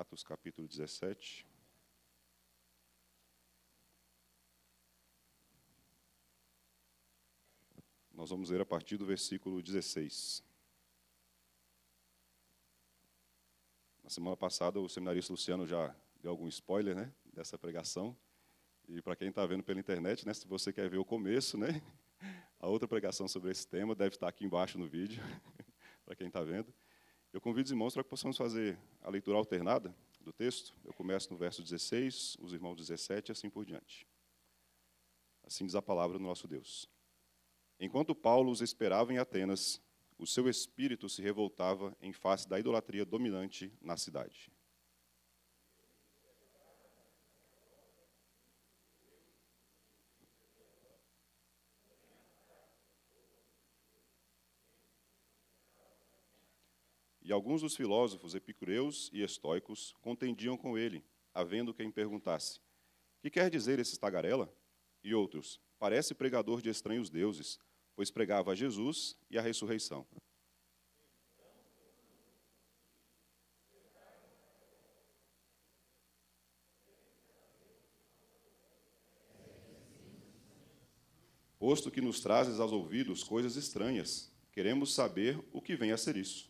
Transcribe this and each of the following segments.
Atos capítulo 17. Nós vamos ler a partir do versículo 16. Na semana passada, o seminarista Luciano já deu algum spoiler né, dessa pregação. E para quem está vendo pela internet, né, se você quer ver o começo, né, a outra pregação sobre esse tema deve estar tá aqui embaixo no vídeo, para quem está vendo. Eu convido os irmãos para que possamos fazer a leitura alternada do texto. Eu começo no verso 16, os irmãos 17 e assim por diante. Assim diz a palavra do nosso Deus. Enquanto Paulo os esperava em Atenas, o seu espírito se revoltava em face da idolatria dominante na cidade. E alguns dos filósofos epicureus e estoicos contendiam com ele, havendo quem perguntasse: Que quer dizer esse tagarela? E outros: Parece pregador de estranhos deuses, pois pregava a Jesus e a ressurreição. Posto que nos trazes aos ouvidos coisas estranhas, queremos saber o que vem a ser isso.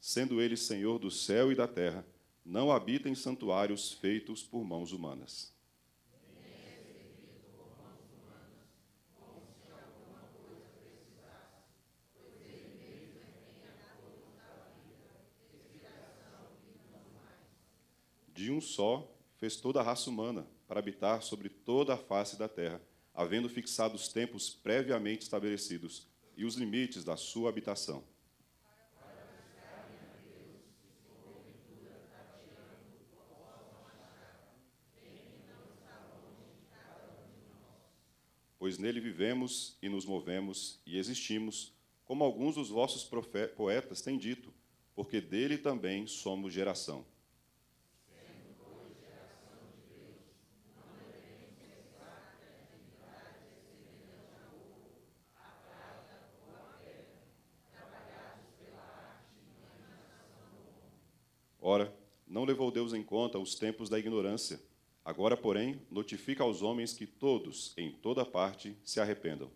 sendo ele senhor do céu e da terra, não habita em santuários feitos por mãos humanas. De um só fez toda a raça humana para habitar sobre toda a face da terra, havendo fixado os tempos previamente estabelecidos e os limites da sua habitação pois nele vivemos e nos movemos e existimos, como alguns dos vossos poetas têm dito, porque dele também somos geração. Ora, não levou Deus em conta os tempos da ignorância, Agora, porém, notifica aos homens que todos, em toda parte, se arrependam.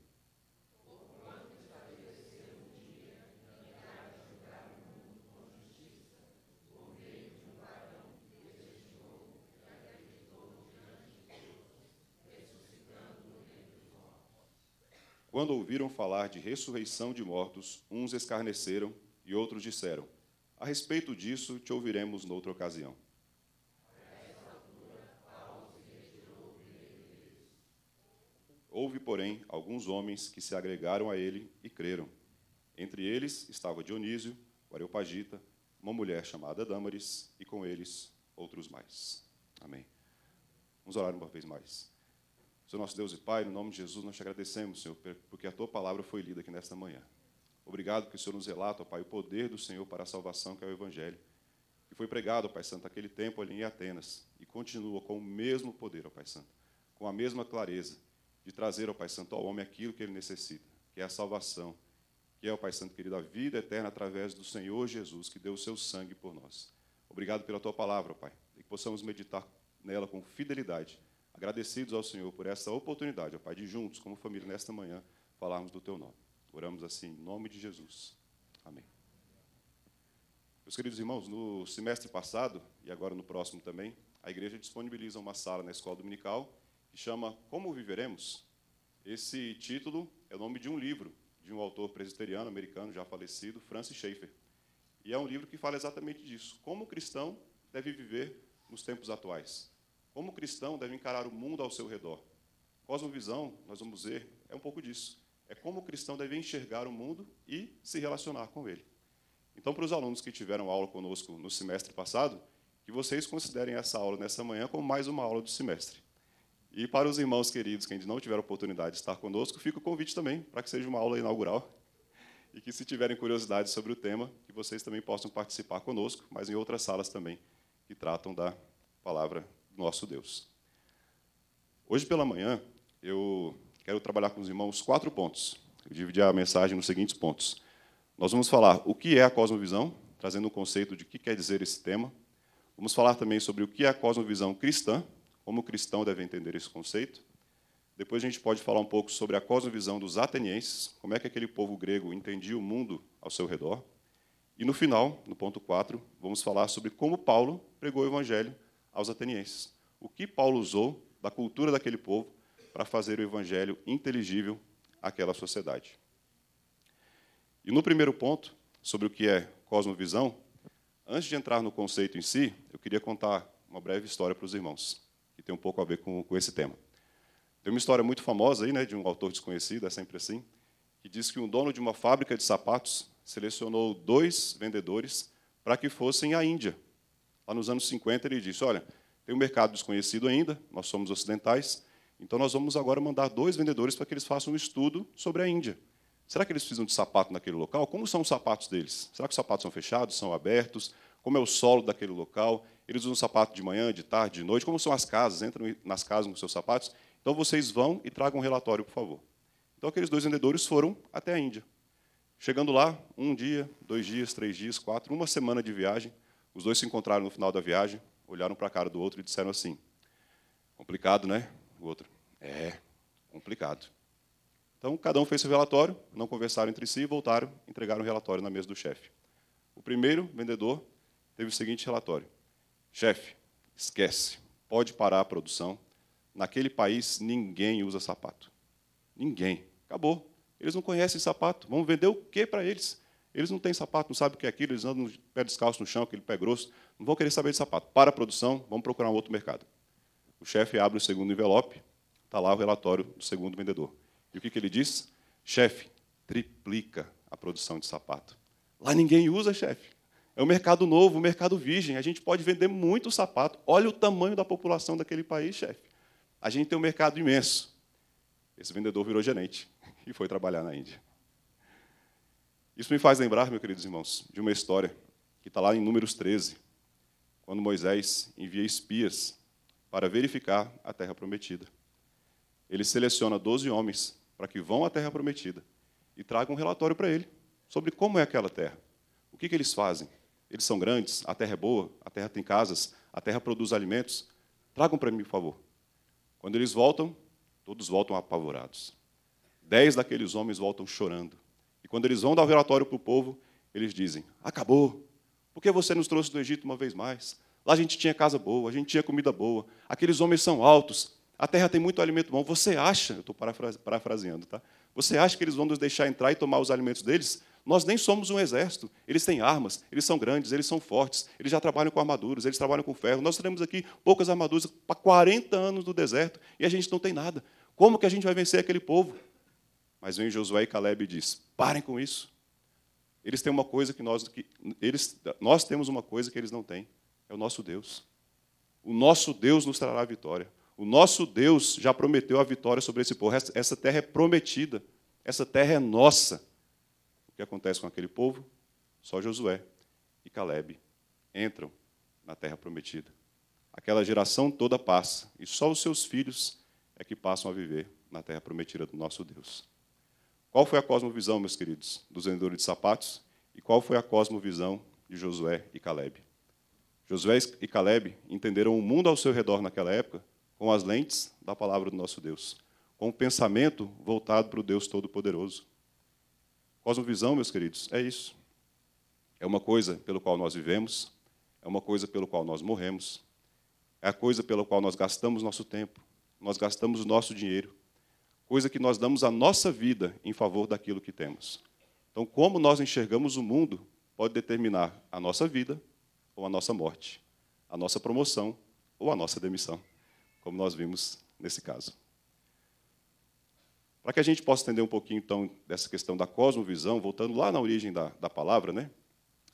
Quando ouviram falar de ressurreição de mortos, uns escarneceram e outros disseram: A respeito disso te ouviremos noutra ocasião. Houve, porém, alguns homens que se agregaram a ele e creram. Entre eles estava Dionísio, o Areopagita, uma mulher chamada Dâmaris, e com eles outros mais. Amém. Vamos orar uma vez mais. Senhor nosso Deus e Pai, no nome de Jesus, nós te agradecemos, Senhor, porque a tua palavra foi lida aqui nesta manhã. Obrigado que o Senhor nos relata, ó Pai, o poder do Senhor para a salvação, que é o Evangelho, que foi pregado, ó Pai Santo, naquele tempo ali em Atenas, e continua com o mesmo poder, ó Pai Santo, com a mesma clareza, de trazer ao Pai Santo ao homem aquilo que ele necessita, que é a salvação, que é o Pai Santo querido, a vida eterna através do Senhor Jesus, que deu o seu sangue por nós. Obrigado pela tua palavra, Pai, e que possamos meditar nela com fidelidade. Agradecidos ao Senhor por essa oportunidade, ó Pai, de juntos, como família, nesta manhã, falarmos do teu nome. Oramos assim, em nome de Jesus. Amém. Meus queridos irmãos, no semestre passado e agora no próximo também, a igreja disponibiliza uma sala na escola dominical chama Como Viveremos. Esse título é o nome de um livro de um autor presbiteriano americano já falecido, Francis Schaeffer. E é um livro que fala exatamente disso: como o cristão deve viver nos tempos atuais, como o cristão deve encarar o mundo ao seu redor. Cosmovisão, nós vamos ver, é um pouco disso. É como o cristão deve enxergar o mundo e se relacionar com ele. Então, para os alunos que tiveram aula conosco no semestre passado, que vocês considerem essa aula nessa manhã como mais uma aula do semestre. E para os irmãos queridos que ainda não tiveram oportunidade de estar conosco, fica o convite também para que seja uma aula inaugural e que, se tiverem curiosidade sobre o tema, que vocês também possam participar conosco, mas em outras salas também que tratam da palavra do nosso Deus. Hoje pela manhã, eu quero trabalhar com os irmãos quatro pontos. Eu dividi a mensagem nos seguintes pontos. Nós vamos falar o que é a cosmovisão, trazendo o um conceito de o que quer dizer esse tema. Vamos falar também sobre o que é a cosmovisão cristã, como cristão deve entender esse conceito. Depois a gente pode falar um pouco sobre a cosmovisão dos atenienses, como é que aquele povo grego entendia o mundo ao seu redor. E no final, no ponto 4, vamos falar sobre como Paulo pregou o evangelho aos atenienses. O que Paulo usou da cultura daquele povo para fazer o evangelho inteligível àquela sociedade. E no primeiro ponto, sobre o que é cosmovisão, antes de entrar no conceito em si, eu queria contar uma breve história para os irmãos que tem um pouco a ver com, com esse tema. Tem uma história muito famosa aí, né, de um autor desconhecido, é sempre assim, que diz que um dono de uma fábrica de sapatos selecionou dois vendedores para que fossem à Índia. Lá nos anos 50 ele disse: "Olha, tem um mercado desconhecido ainda, nós somos ocidentais, então nós vamos agora mandar dois vendedores para que eles façam um estudo sobre a Índia. Será que eles precisam de sapato naquele local? Como são os sapatos deles? Será que os sapatos são fechados, são abertos? Como é o solo daquele local? Eles usam sapato de manhã, de tarde, de noite. Como são as casas? Entram nas casas com seus sapatos. Então vocês vão e tragam um relatório, por favor. Então aqueles dois vendedores foram até a Índia. Chegando lá, um dia, dois dias, três dias, quatro, uma semana de viagem, os dois se encontraram no final da viagem, olharam para a cara do outro e disseram assim: complicado, né? O outro: é, complicado. Então cada um fez seu relatório, não conversaram entre si, voltaram, entregaram o relatório na mesa do chefe. O primeiro vendedor teve o seguinte relatório: Chefe, esquece, pode parar a produção. Naquele país ninguém usa sapato. Ninguém. Acabou. Eles não conhecem sapato. Vamos vender o quê para eles? Eles não têm sapato, não sabem o que é aquilo, eles andam de pé descalço no chão, aquele pé grosso. Não vão querer saber de sapato. Para a produção, vamos procurar um outro mercado. O chefe abre o segundo envelope, está lá o relatório do segundo vendedor. E o que, que ele diz? Chefe, triplica a produção de sapato. Lá ninguém usa, chefe. É um mercado novo, um mercado virgem. A gente pode vender muito sapato. Olha o tamanho da população daquele país, chefe. A gente tem um mercado imenso. Esse vendedor virou gerente e foi trabalhar na Índia. Isso me faz lembrar, meus queridos irmãos, de uma história que está lá em Números 13, quando Moisés envia espias para verificar a terra prometida. Ele seleciona 12 homens para que vão à terra prometida e tragam um relatório para ele sobre como é aquela terra. O que, que eles fazem? eles são grandes, a terra é boa, a terra tem casas, a terra produz alimentos. Tragam para mim, por favor. Quando eles voltam, todos voltam apavorados. Dez daqueles homens voltam chorando. E quando eles vão dar o relatório para o povo, eles dizem: Acabou. Por que você nos trouxe do Egito uma vez mais? Lá a gente tinha casa boa, a gente tinha comida boa, aqueles homens são altos, a terra tem muito alimento bom. Você acha, eu estou parafraseando, tá? Você acha que eles vão nos deixar entrar e tomar os alimentos deles? Nós nem somos um exército. Eles têm armas, eles são grandes, eles são fortes, eles já trabalham com armaduras, eles trabalham com ferro. Nós temos aqui poucas armaduras para 40 anos do deserto e a gente não tem nada. Como que a gente vai vencer aquele povo? Mas vem Josué e Caleb e diz: parem com isso. Eles têm uma coisa que nós, que eles, nós temos uma coisa que eles não têm. É o nosso Deus. O nosso Deus nos trará a vitória. O nosso Deus já prometeu a vitória sobre esse povo. Essa terra é prometida. Essa terra é nossa que acontece com aquele povo? Só Josué e Caleb entram na terra prometida. Aquela geração toda passa, e só os seus filhos é que passam a viver na terra prometida do nosso Deus. Qual foi a cosmovisão, meus queridos, dos vendedores de sapatos? E qual foi a cosmovisão de Josué e Caleb? Josué e Caleb entenderam o mundo ao seu redor naquela época com as lentes da palavra do nosso Deus, com o pensamento voltado para o Deus Todo-Poderoso. Cosmovisão, meus queridos, é isso. É uma coisa pelo qual nós vivemos, é uma coisa pelo qual nós morremos, é a coisa pela qual nós gastamos nosso tempo, nós gastamos o nosso dinheiro, coisa que nós damos a nossa vida em favor daquilo que temos. Então, como nós enxergamos o mundo pode determinar a nossa vida ou a nossa morte, a nossa promoção ou a nossa demissão, como nós vimos nesse caso. Para que a gente possa entender um pouquinho, então, dessa questão da cosmovisão, voltando lá na origem da, da palavra, né?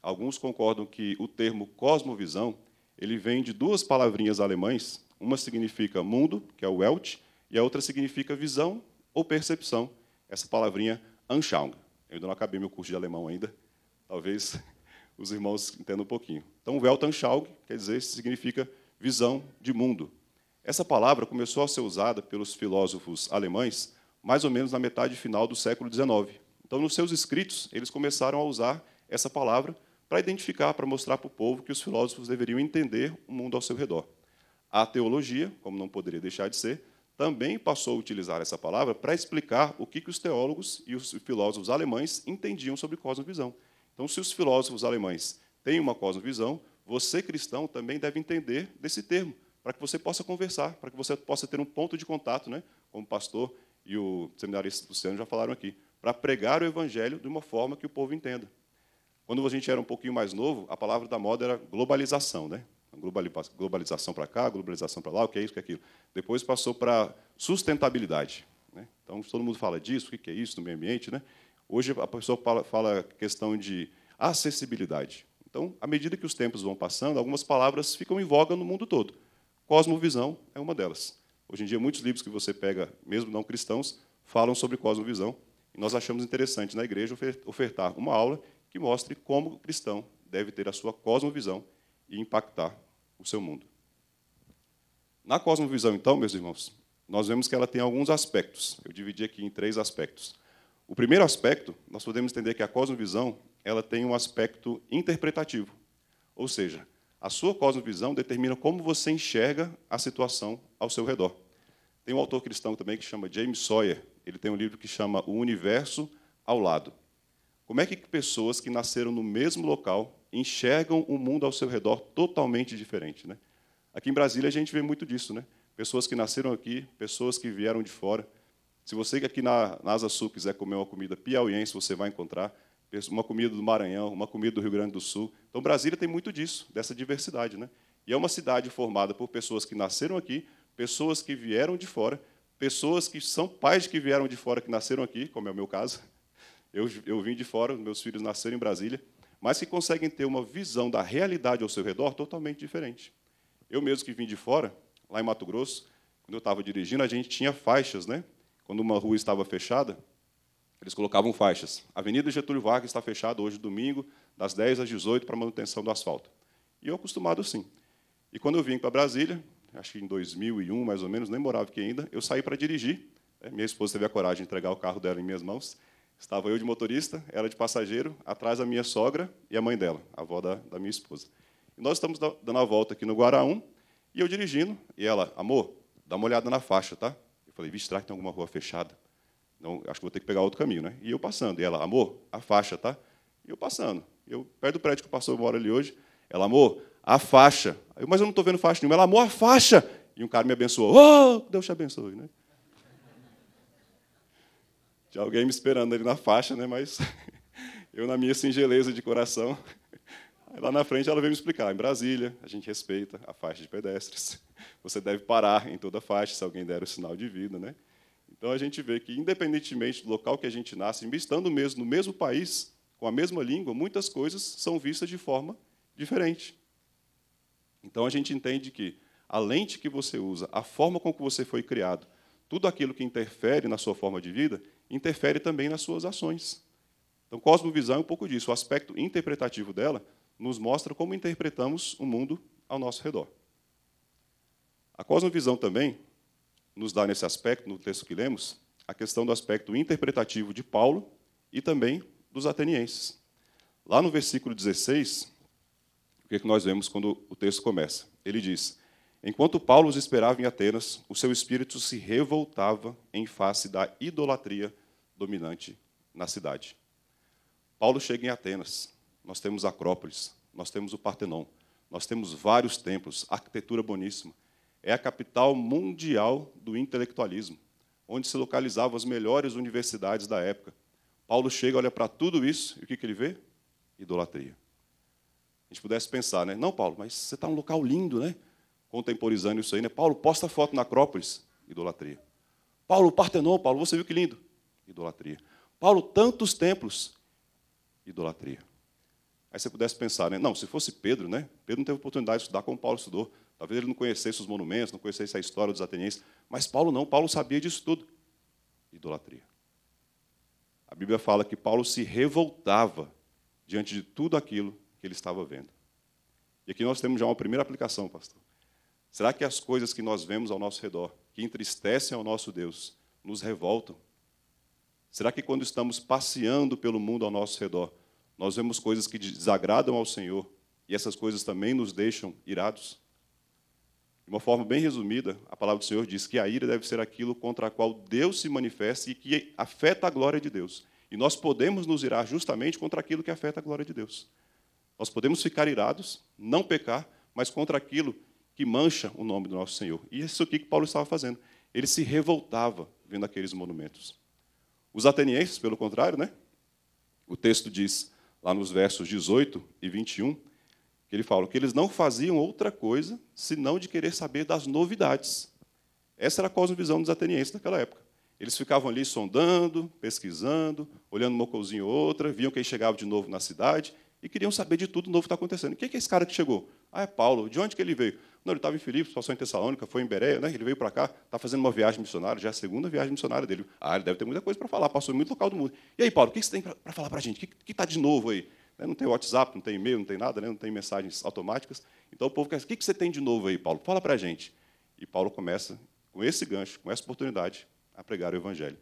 alguns concordam que o termo cosmovisão ele vem de duas palavrinhas alemães. Uma significa mundo, que é o Welt, e a outra significa visão ou percepção, essa palavrinha Anschauung. Eu ainda não acabei meu curso de alemão ainda, talvez os irmãos entendam um pouquinho. Então, Weltanschauung quer dizer, significa visão de mundo. Essa palavra começou a ser usada pelos filósofos alemães mais ou menos na metade final do século XIX. Então, nos seus escritos, eles começaram a usar essa palavra para identificar, para mostrar para o povo que os filósofos deveriam entender o mundo ao seu redor. A teologia, como não poderia deixar de ser, também passou a utilizar essa palavra para explicar o que, os teólogos e os filósofos alemães entendiam sobre cosmovisão. Então, se os filósofos alemães têm uma cosmovisão, você, cristão, também deve entender desse termo, para que você possa conversar, para que você possa ter um ponto de contato, né, como pastor e o seminarista Luciano já falaram aqui, para pregar o evangelho de uma forma que o povo entenda. Quando a gente era um pouquinho mais novo, a palavra da moda era globalização, né? Então, globalização para cá, globalização para lá, o que é isso, o que é aquilo. Depois passou para sustentabilidade. Né? Então, todo mundo fala disso, o que é isso no meio ambiente. Né? Hoje, a pessoa fala, fala questão de acessibilidade. Então, à medida que os tempos vão passando, algumas palavras ficam em voga no mundo todo. Cosmovisão é uma delas. Hoje em dia, muitos livros que você pega, mesmo não cristãos, falam sobre cosmovisão. E nós achamos interessante na igreja ofertar uma aula que mostre como o cristão deve ter a sua cosmovisão e impactar o seu mundo. Na cosmovisão, então, meus irmãos, nós vemos que ela tem alguns aspectos. Eu dividi aqui em três aspectos. O primeiro aspecto, nós podemos entender que a cosmovisão ela tem um aspecto interpretativo, ou seja, a sua cosmovisão determina como você enxerga a situação ao seu redor. Tem um autor cristão também que chama James Sawyer. Ele tem um livro que chama O Universo ao Lado. Como é que pessoas que nasceram no mesmo local enxergam o um mundo ao seu redor totalmente diferente, né? Aqui em Brasília a gente vê muito disso, né? Pessoas que nasceram aqui, pessoas que vieram de fora. Se você aqui na, na Asa Sul quiser comer uma comida piauiense, você vai encontrar uma comida do Maranhão, uma comida do Rio Grande do Sul. Então, Brasília tem muito disso, dessa diversidade. Né? E é uma cidade formada por pessoas que nasceram aqui, pessoas que vieram de fora, pessoas que são pais que vieram de fora, que nasceram aqui, como é o meu caso. Eu, eu vim de fora, meus filhos nasceram em Brasília, mas que conseguem ter uma visão da realidade ao seu redor totalmente diferente. Eu mesmo que vim de fora, lá em Mato Grosso, quando eu estava dirigindo, a gente tinha faixas, né? Quando uma rua estava fechada, eles colocavam faixas. Avenida Getúlio Vargas está fechada hoje, domingo, das 10 às 18 para manutenção do asfalto. E eu acostumado assim. E quando eu vim para Brasília, acho que em 2001, mais ou menos, nem morava aqui ainda, eu saí para dirigir. É, minha esposa teve a coragem de entregar o carro dela em minhas mãos. Estava eu de motorista, ela de passageiro, atrás a minha sogra e a mãe dela, a avó da, da minha esposa. E nós estamos dando a volta aqui no Guaraú, e eu dirigindo, e ela, amor, dá uma olhada na faixa, tá? Eu falei, vixe, será que tem alguma rua fechada? Então, acho que vou ter que pegar outro caminho, né? E eu passando. E ela, amor, a faixa, tá? E eu passando. Eu, perto do prédio que eu passou, eu moro ali hoje. Ela, amor, a faixa. Eu, mas eu não estou vendo faixa nenhuma. Ela, amor, a faixa. E um cara me abençoou. Oh, Deus te abençoe, né? Tinha alguém me esperando ali na faixa, né? Mas eu, na minha singeleza de coração. Aí, lá na frente ela veio me explicar. Em Brasília, a gente respeita a faixa de pedestres. Você deve parar em toda a faixa se alguém der o sinal de vida, né? Então a gente vê que, independentemente do local que a gente nasce, estando mesmo no mesmo país, com a mesma língua, muitas coisas são vistas de forma diferente. Então a gente entende que a lente que você usa, a forma com que você foi criado, tudo aquilo que interfere na sua forma de vida, interfere também nas suas ações. Então, cosmovisão é um pouco disso. O aspecto interpretativo dela nos mostra como interpretamos o mundo ao nosso redor. A cosmovisão também nos dá nesse aspecto, no texto que lemos, a questão do aspecto interpretativo de Paulo e também dos atenienses. Lá no versículo 16, o que, é que nós vemos quando o texto começa? Ele diz: Enquanto Paulo os esperava em Atenas, o seu espírito se revoltava em face da idolatria dominante na cidade. Paulo chega em Atenas, nós temos Acrópolis, nós temos o Partenon, nós temos vários templos, arquitetura boníssima é a capital mundial do intelectualismo, onde se localizavam as melhores universidades da época. Paulo chega, olha para tudo isso, e o que, que ele vê? Idolatria. A gente pudesse pensar, né? Não, Paulo, mas você está num local lindo, né? Contemporizando isso aí, né? Paulo, posta foto na Acrópolis. Idolatria. Paulo, Partenon, Paulo, você viu que lindo? Idolatria. Paulo, tantos templos. Idolatria. Aí você pudesse pensar, né? Não, se fosse Pedro, né? Pedro não teve oportunidade de estudar como Paulo estudou. Talvez ele não conhecesse os monumentos, não conhecesse a história dos atenienses, mas Paulo não, Paulo sabia disso tudo. Idolatria. A Bíblia fala que Paulo se revoltava diante de tudo aquilo que ele estava vendo. E aqui nós temos já uma primeira aplicação, pastor. Será que as coisas que nós vemos ao nosso redor, que entristecem ao nosso Deus, nos revoltam? Será que quando estamos passeando pelo mundo ao nosso redor, nós vemos coisas que desagradam ao Senhor e essas coisas também nos deixam irados? De uma forma bem resumida, a palavra do Senhor diz que a ira deve ser aquilo contra a qual Deus se manifesta e que afeta a glória de Deus. E nós podemos nos irar justamente contra aquilo que afeta a glória de Deus. Nós podemos ficar irados, não pecar, mas contra aquilo que mancha o nome do nosso Senhor. E isso aqui que Paulo estava fazendo. Ele se revoltava vendo aqueles monumentos. Os atenienses, pelo contrário, né? O texto diz, lá nos versos 18 e 21, que ele fala que eles não faziam outra coisa senão de querer saber das novidades. Essa era a cosmovisão dos atenienses naquela época. Eles ficavam ali sondando, pesquisando, olhando uma coisinha ou outra, viam quem chegava de novo na cidade e queriam saber de tudo novo que está acontecendo. Quem é esse cara que chegou? Ah, é Paulo. De onde que ele veio? Não, ele estava em Filipe, passou em Tessalônica, foi em Bereia, né? ele veio para cá, está fazendo uma viagem missionária, já é a segunda viagem missionária dele. Ah, ele deve ter muita coisa para falar, passou em muito local do mundo. E aí, Paulo, o que você tem para falar para a gente? O que está de novo aí? É, não tem WhatsApp, não tem e-mail, não tem nada, né? não tem mensagens automáticas. Então o povo quer, o que você tem de novo aí, Paulo? Fala para a gente. E Paulo começa, com esse gancho, com essa oportunidade, a pregar o Evangelho.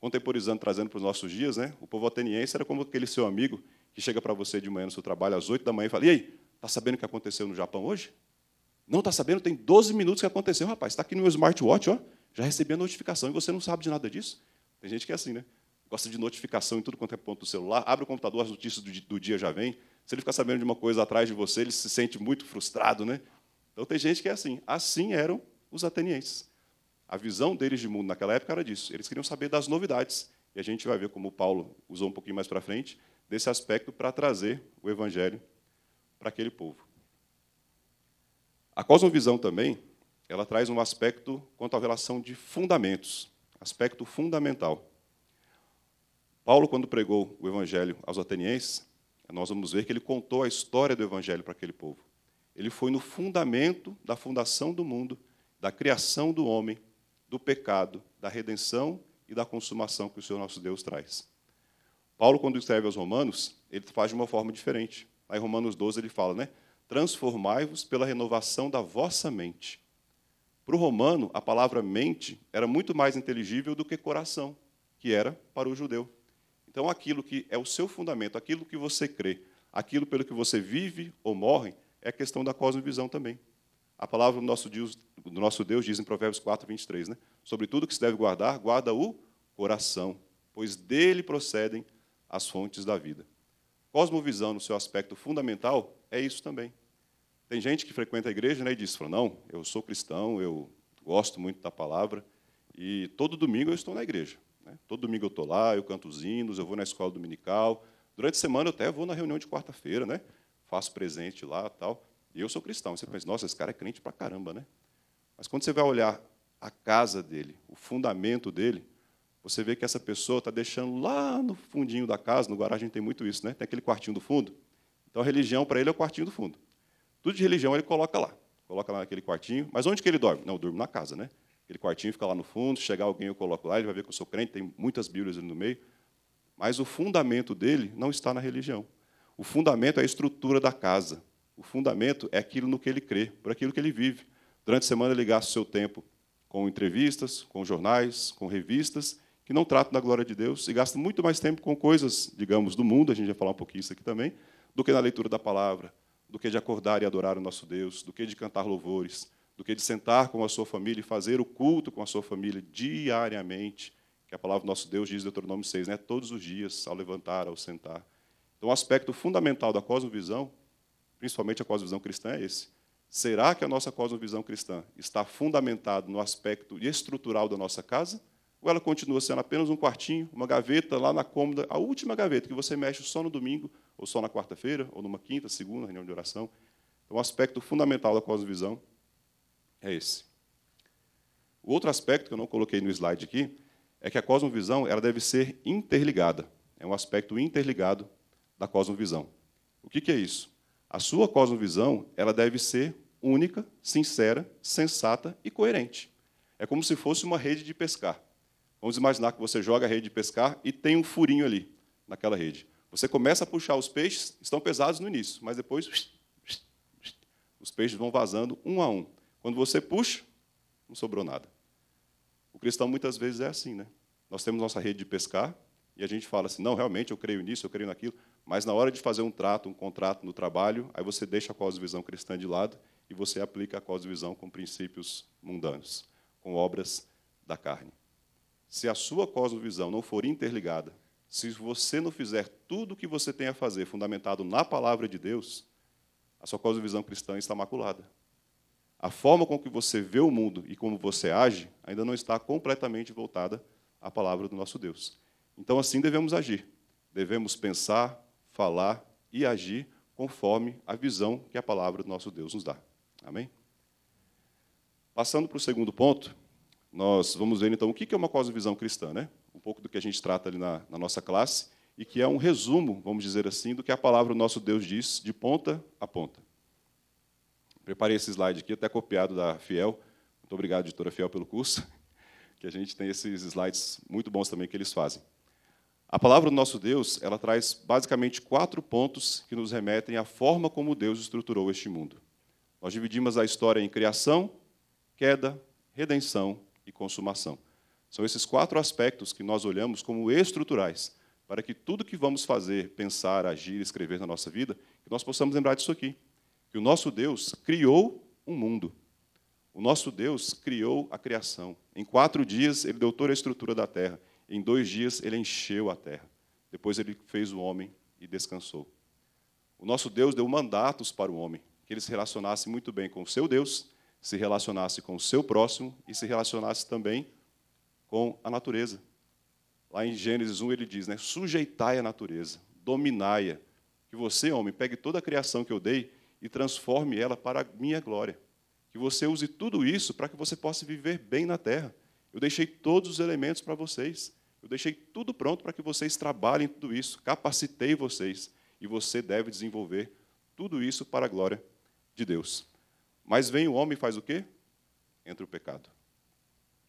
Contemporizando, trazendo para os nossos dias, né? o povo ateniense era como aquele seu amigo que chega para você de manhã no seu trabalho, às 8 da manhã, e fala, e aí, está sabendo o que aconteceu no Japão hoje? Não está sabendo? Tem 12 minutos que aconteceu, rapaz. Está aqui no meu smartwatch, ó, já recebi a notificação e você não sabe de nada disso? Tem gente que é assim, né? gosta de notificação em tudo quanto é ponto do celular, abre o computador, as notícias do, do dia já vêm. Se ele ficar sabendo de uma coisa atrás de você, ele se sente muito frustrado, né? Então tem gente que é assim. Assim eram os atenienses. A visão deles de mundo naquela época era disso. Eles queriam saber das novidades. E a gente vai ver como o Paulo usou um pouquinho mais para frente desse aspecto para trazer o evangelho para aquele povo. A cosmovisão também, ela traz um aspecto quanto à relação de fundamentos, aspecto fundamental. Paulo, quando pregou o evangelho aos atenienses, nós vamos ver que ele contou a história do evangelho para aquele povo. Ele foi no fundamento da fundação do mundo, da criação do homem, do pecado, da redenção e da consumação que o Senhor nosso Deus traz. Paulo, quando escreve aos Romanos, ele faz de uma forma diferente. Lá em Romanos 12 ele fala, né? Transformai-vos pela renovação da vossa mente. Para o romano, a palavra mente era muito mais inteligível do que coração, que era para o judeu. Então, aquilo que é o seu fundamento, aquilo que você crê, aquilo pelo que você vive ou morre, é questão da cosmovisão também. A palavra do nosso Deus, do nosso Deus diz em Provérbios 4, 23, né? Sobre tudo que se deve guardar, guarda o coração, pois dele procedem as fontes da vida. Cosmovisão, no seu aspecto fundamental, é isso também. Tem gente que frequenta a igreja né, e diz: Não, eu sou cristão, eu gosto muito da palavra, e todo domingo eu estou na igreja. Né? Todo domingo eu estou lá, eu canto os hinos, eu vou na escola dominical. Durante a semana eu até vou na reunião de quarta-feira, né? faço presente lá tal. E eu sou cristão. Você pensa, nossa, esse cara é crente pra caramba, né? Mas quando você vai olhar a casa dele, o fundamento dele, você vê que essa pessoa está deixando lá no fundinho da casa, no garagem tem muito isso, né? Tem aquele quartinho do fundo. Então a religião para ele é o quartinho do fundo. Tudo de religião ele coloca lá. Coloca lá naquele quartinho. Mas onde que ele dorme? Não, eu durmo na casa, né? Aquele quartinho fica lá no fundo, chegar alguém eu coloco lá, ele vai ver que eu sou crente, tem muitas Bíblias ali no meio. Mas o fundamento dele não está na religião. O fundamento é a estrutura da casa. O fundamento é aquilo no que ele crê, por aquilo que ele vive. Durante a semana ele gasta o seu tempo com entrevistas, com jornais, com revistas, que não tratam da glória de Deus, e gasta muito mais tempo com coisas, digamos, do mundo, a gente vai falar um pouquinho isso aqui também, do que na leitura da palavra, do que de acordar e adorar o nosso Deus, do que de cantar louvores, do que de sentar com a sua família e fazer o culto com a sua família diariamente, que a palavra do nosso Deus diz, Deuteronômio 6, né? todos os dias, ao levantar, ao sentar. Então, o aspecto fundamental da cosmovisão, principalmente a cosmovisão cristã, é esse. Será que a nossa cosmovisão cristã está fundamentada no aspecto estrutural da nossa casa? Ou ela continua sendo apenas um quartinho, uma gaveta lá na cômoda, a última gaveta que você mexe só no domingo, ou só na quarta-feira, ou numa quinta, segunda reunião de oração? Então, o aspecto fundamental da cosmovisão é esse. O outro aspecto que eu não coloquei no slide aqui é que a cosmovisão ela deve ser interligada. É um aspecto interligado da cosmovisão. O que, que é isso? A sua cosmovisão ela deve ser única, sincera, sensata e coerente. É como se fosse uma rede de pescar. Vamos imaginar que você joga a rede de pescar e tem um furinho ali naquela rede. Você começa a puxar os peixes, estão pesados no início, mas depois os peixes vão vazando um a um. Quando você puxa, não sobrou nada. O cristão muitas vezes é assim, né? Nós temos nossa rede de pescar e a gente fala assim: não, realmente eu creio nisso, eu creio naquilo, mas na hora de fazer um trato, um contrato no trabalho, aí você deixa a cosmovisão cristã de lado e você aplica a cosmovisão com princípios mundanos, com obras da carne. Se a sua cosmovisão não for interligada, se você não fizer tudo o que você tem a fazer fundamentado na palavra de Deus, a sua cosmovisão cristã está maculada a forma com que você vê o mundo e como você age ainda não está completamente voltada à palavra do nosso Deus. Então, assim devemos agir. Devemos pensar, falar e agir conforme a visão que a palavra do nosso Deus nos dá. Amém? Passando para o segundo ponto, nós vamos ver então o que é uma cosmovisão cristã, né? Um pouco do que a gente trata ali na, na nossa classe e que é um resumo, vamos dizer assim, do que a palavra do nosso Deus diz de ponta a ponta. Preparei esse slide aqui, até copiado da Fiel. Muito obrigado, editora Fiel, pelo curso, que a gente tem esses slides muito bons também que eles fazem. A palavra do nosso Deus, ela traz basicamente quatro pontos que nos remetem à forma como Deus estruturou este mundo. Nós dividimos a história em criação, queda, redenção e consumação. São esses quatro aspectos que nós olhamos como estruturais, para que tudo que vamos fazer, pensar, agir, escrever na nossa vida, que nós possamos lembrar disso aqui que o nosso Deus criou um mundo. O nosso Deus criou a criação. Em quatro dias, ele deu toda a estrutura da terra. Em dois dias, ele encheu a terra. Depois, ele fez o homem e descansou. O nosso Deus deu mandatos para o homem, que ele se relacionasse muito bem com o seu Deus, se relacionasse com o seu próximo e se relacionasse também com a natureza. Lá em Gênesis 1 ele diz, né, sujeitai a natureza, dominai-a, que você, homem, pegue toda a criação que eu dei e transforme ela para a minha glória. Que você use tudo isso para que você possa viver bem na terra. Eu deixei todos os elementos para vocês. Eu deixei tudo pronto para que vocês trabalhem tudo isso. Capacitei vocês. E você deve desenvolver tudo isso para a glória de Deus. Mas vem o homem e faz o quê? Entra o pecado.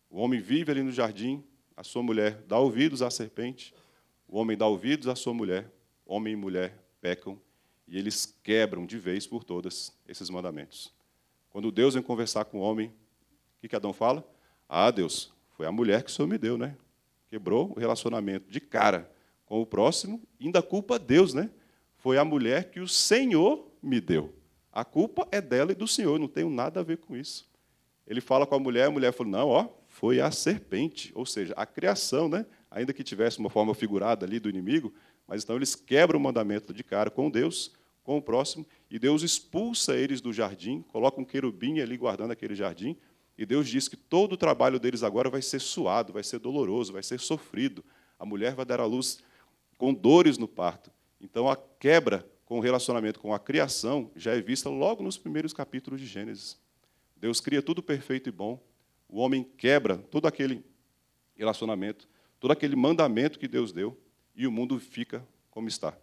O homem vive ali no jardim, a sua mulher dá ouvidos à serpente, o homem dá ouvidos à sua mulher, homem e mulher pecam e eles quebram de vez por todas esses mandamentos. Quando Deus vem conversar com o homem, o que, que Adão fala? Ah, Deus, foi a mulher que o Senhor me deu, né? Quebrou o relacionamento de cara com o próximo, ainda culpa é Deus, né? Foi a mulher que o Senhor me deu. A culpa é dela e do Senhor, eu não tenho nada a ver com isso. Ele fala com a mulher, a mulher falou: não, ó, foi a serpente, ou seja, a criação, né? ainda que tivesse uma forma figurada ali do inimigo, mas então eles quebram o mandamento de cara com Deus com o próximo, e Deus expulsa eles do jardim, coloca um querubim ali guardando aquele jardim, e Deus diz que todo o trabalho deles agora vai ser suado, vai ser doloroso, vai ser sofrido. A mulher vai dar à luz com dores no parto. Então a quebra com o relacionamento com a criação já é vista logo nos primeiros capítulos de Gênesis. Deus cria tudo perfeito e bom. O homem quebra todo aquele relacionamento, todo aquele mandamento que Deus deu, e o mundo fica como está.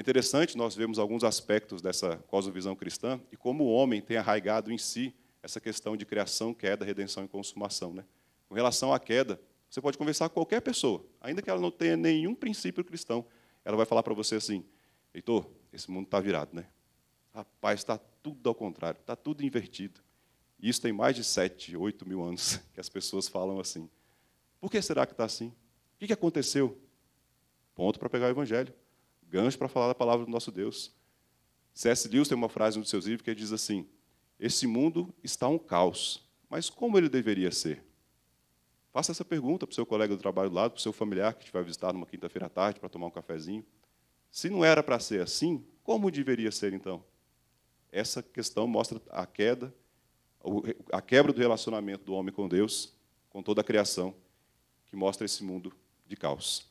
É interessante nós vemos alguns aspectos dessa cosmovisão cristã e como o homem tem arraigado em si essa questão de criação, queda, redenção e consumação. Né? Com relação à queda, você pode conversar com qualquer pessoa, ainda que ela não tenha nenhum princípio cristão. Ela vai falar para você assim: Heitor, esse mundo está virado, né? Rapaz, está tudo ao contrário, está tudo invertido. E isso tem mais de 7, 8 mil anos que as pessoas falam assim. Por que será que está assim? O que aconteceu? Ponto para pegar o evangelho gancho para falar da palavra do nosso Deus. C.S. Lewis tem uma frase em um dos seus livros que diz assim: Esse mundo está um caos, mas como ele deveria ser? Faça essa pergunta para o seu colega do trabalho do lado, para o seu familiar que te vai visitar numa quinta-feira à tarde para tomar um cafezinho. Se não era para ser assim, como deveria ser então? Essa questão mostra a queda, a quebra do relacionamento do homem com Deus, com toda a criação, que mostra esse mundo de caos.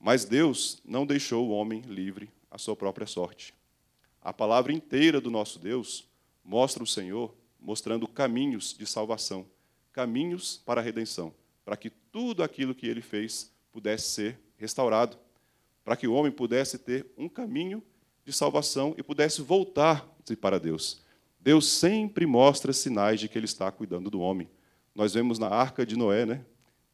Mas Deus não deixou o homem livre à sua própria sorte. A palavra inteira do nosso Deus mostra o Senhor mostrando caminhos de salvação, caminhos para a redenção, para que tudo aquilo que ele fez pudesse ser restaurado, para que o homem pudesse ter um caminho de salvação e pudesse voltar para Deus. Deus sempre mostra sinais de que ele está cuidando do homem. Nós vemos na arca de Noé, né?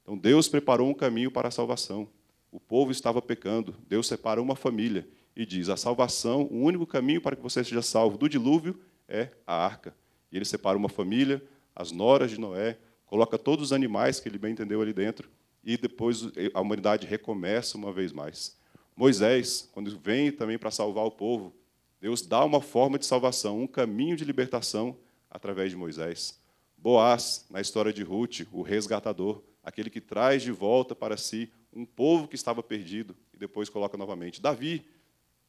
Então Deus preparou um caminho para a salvação. O povo estava pecando. Deus separa uma família e diz: a salvação, o único caminho para que você seja salvo do dilúvio é a arca. E ele separa uma família, as noras de Noé, coloca todos os animais que ele bem entendeu ali dentro, e depois a humanidade recomeça uma vez mais. Moisés, quando vem também para salvar o povo, Deus dá uma forma de salvação, um caminho de libertação através de Moisés. Boaz, na história de Ruth, o resgatador, aquele que traz de volta para si um povo que estava perdido e depois coloca novamente. Davi,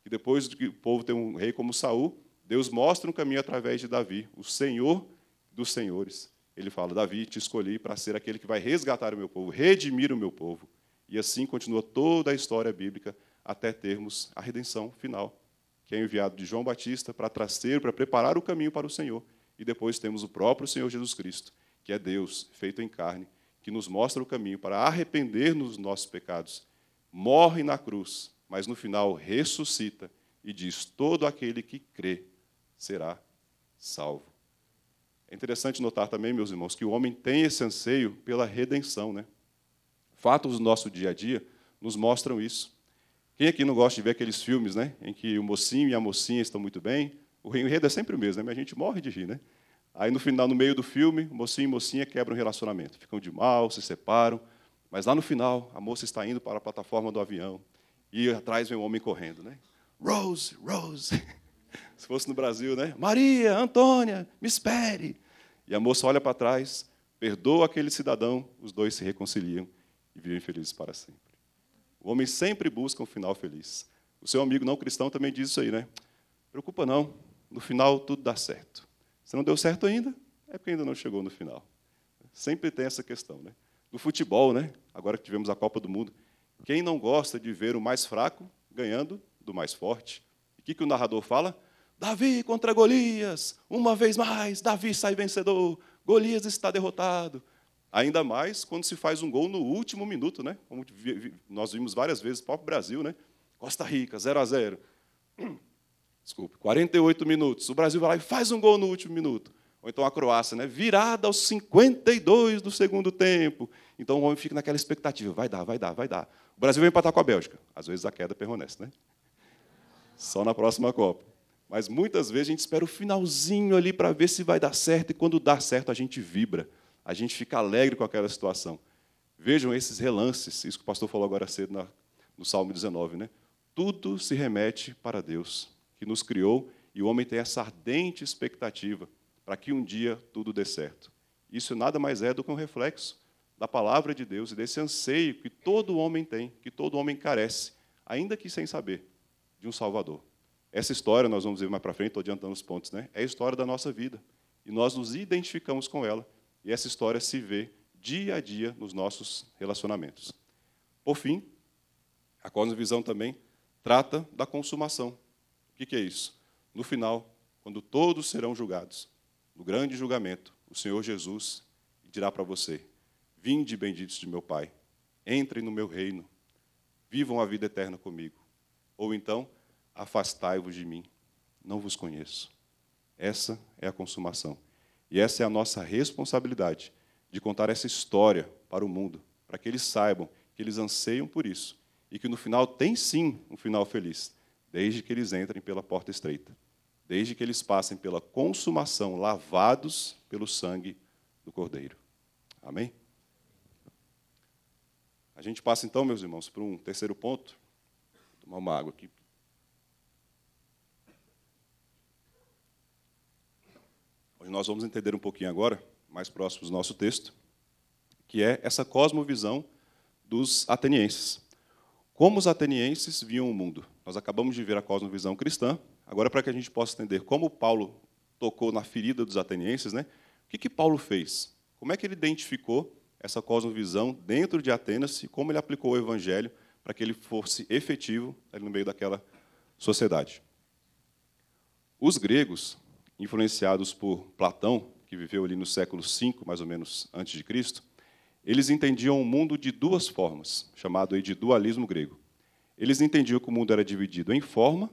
que depois de que o povo tem um rei como Saul, Deus mostra um caminho através de Davi, o Senhor dos senhores. Ele fala: Davi, te escolhi para ser aquele que vai resgatar o meu povo, redimir o meu povo. E assim continua toda a história bíblica até termos a redenção final, que é enviado de João Batista para trazer, para preparar o caminho para o Senhor e depois temos o próprio Senhor Jesus Cristo, que é Deus feito em carne, que nos mostra o caminho para arrepender-nos dos nossos pecados, morre na cruz, mas no final ressuscita e diz: todo aquele que crê será salvo. É interessante notar também, meus irmãos, que o homem tem esse anseio pela redenção, né? Fatos do nosso dia a dia nos mostram isso. Quem aqui não gosta de ver aqueles filmes, né, em que o mocinho e a mocinha estão muito bem, o enredo é sempre o mesmo, né? mas a gente morre de rir, né? Aí no final, no meio do filme, mocinho e mocinha quebram o relacionamento, ficam de mal, se separam, mas lá no final, a moça está indo para a plataforma do avião e atrás vem um homem correndo, né? Rose, Rose. se fosse no Brasil, né? Maria, Antônia, me espere. E a moça olha para trás, perdoa aquele cidadão, os dois se reconciliam e vivem felizes para sempre. O homem sempre busca um final feliz. O seu amigo não cristão também diz isso aí, né? Preocupa não, no final, tudo dá certo. Se não deu certo ainda, é porque ainda não chegou no final. Sempre tem essa questão. Né? No futebol, né? agora que tivemos a Copa do Mundo, quem não gosta de ver o mais fraco ganhando do mais forte? E o que, que o narrador fala? Davi contra Golias, uma vez mais, Davi sai vencedor, Golias está derrotado. Ainda mais quando se faz um gol no último minuto, né? Como nós vimos várias vezes, o próprio Brasil, né? Costa Rica, 0 a 0 desculpe, 48 minutos. O Brasil vai lá e faz um gol no último minuto. Ou então a Croácia, né? Virada aos 52 do segundo tempo. Então o homem fica naquela expectativa, vai dar, vai dar, vai dar. O Brasil vai empatar com a Bélgica. Às vezes a queda permanece, né? Só na próxima Copa. Mas muitas vezes a gente espera o finalzinho ali para ver se vai dar certo e quando dá certo a gente vibra. A gente fica alegre com aquela situação. Vejam esses relances, isso que o pastor falou agora cedo no Salmo 19, né? Tudo se remete para Deus que nos criou, e o homem tem essa ardente expectativa para que um dia tudo dê certo. Isso nada mais é do que um reflexo da palavra de Deus e desse anseio que todo homem tem, que todo homem carece, ainda que sem saber, de um Salvador. Essa história, nós vamos ver mais para frente, estou adiantando os pontos, né? é a história da nossa vida. E nós nos identificamos com ela, e essa história se vê dia a dia nos nossos relacionamentos. Por fim, a cosmovisão também trata da consumação que, que é isso? No final, quando todos serão julgados, no grande julgamento, o Senhor Jesus dirá para você: Vinde, benditos de meu Pai, entrem no meu reino, vivam a vida eterna comigo. Ou então, afastai-vos de mim, não vos conheço. Essa é a consumação. E essa é a nossa responsabilidade de contar essa história para o mundo, para que eles saibam que eles anseiam por isso e que no final tem sim um final feliz desde que eles entrem pela porta estreita, desde que eles passem pela consumação, lavados pelo sangue do Cordeiro. Amém? A gente passa então, meus irmãos, para um terceiro ponto. Vou tomar uma água aqui. Hoje nós vamos entender um pouquinho agora, mais próximos do nosso texto, que é essa cosmovisão dos atenienses. Como os atenienses viam o mundo? Nós acabamos de ver a cosmovisão cristã. Agora, para que a gente possa entender como Paulo tocou na ferida dos atenienses, né? o que, que Paulo fez? Como é que ele identificou essa cosmovisão dentro de Atenas e como ele aplicou o evangelho para que ele fosse efetivo no meio daquela sociedade? Os gregos, influenciados por Platão, que viveu ali no século V, mais ou menos antes de Cristo, eles entendiam o mundo de duas formas, chamado de dualismo grego. Eles entendiam que o mundo era dividido em forma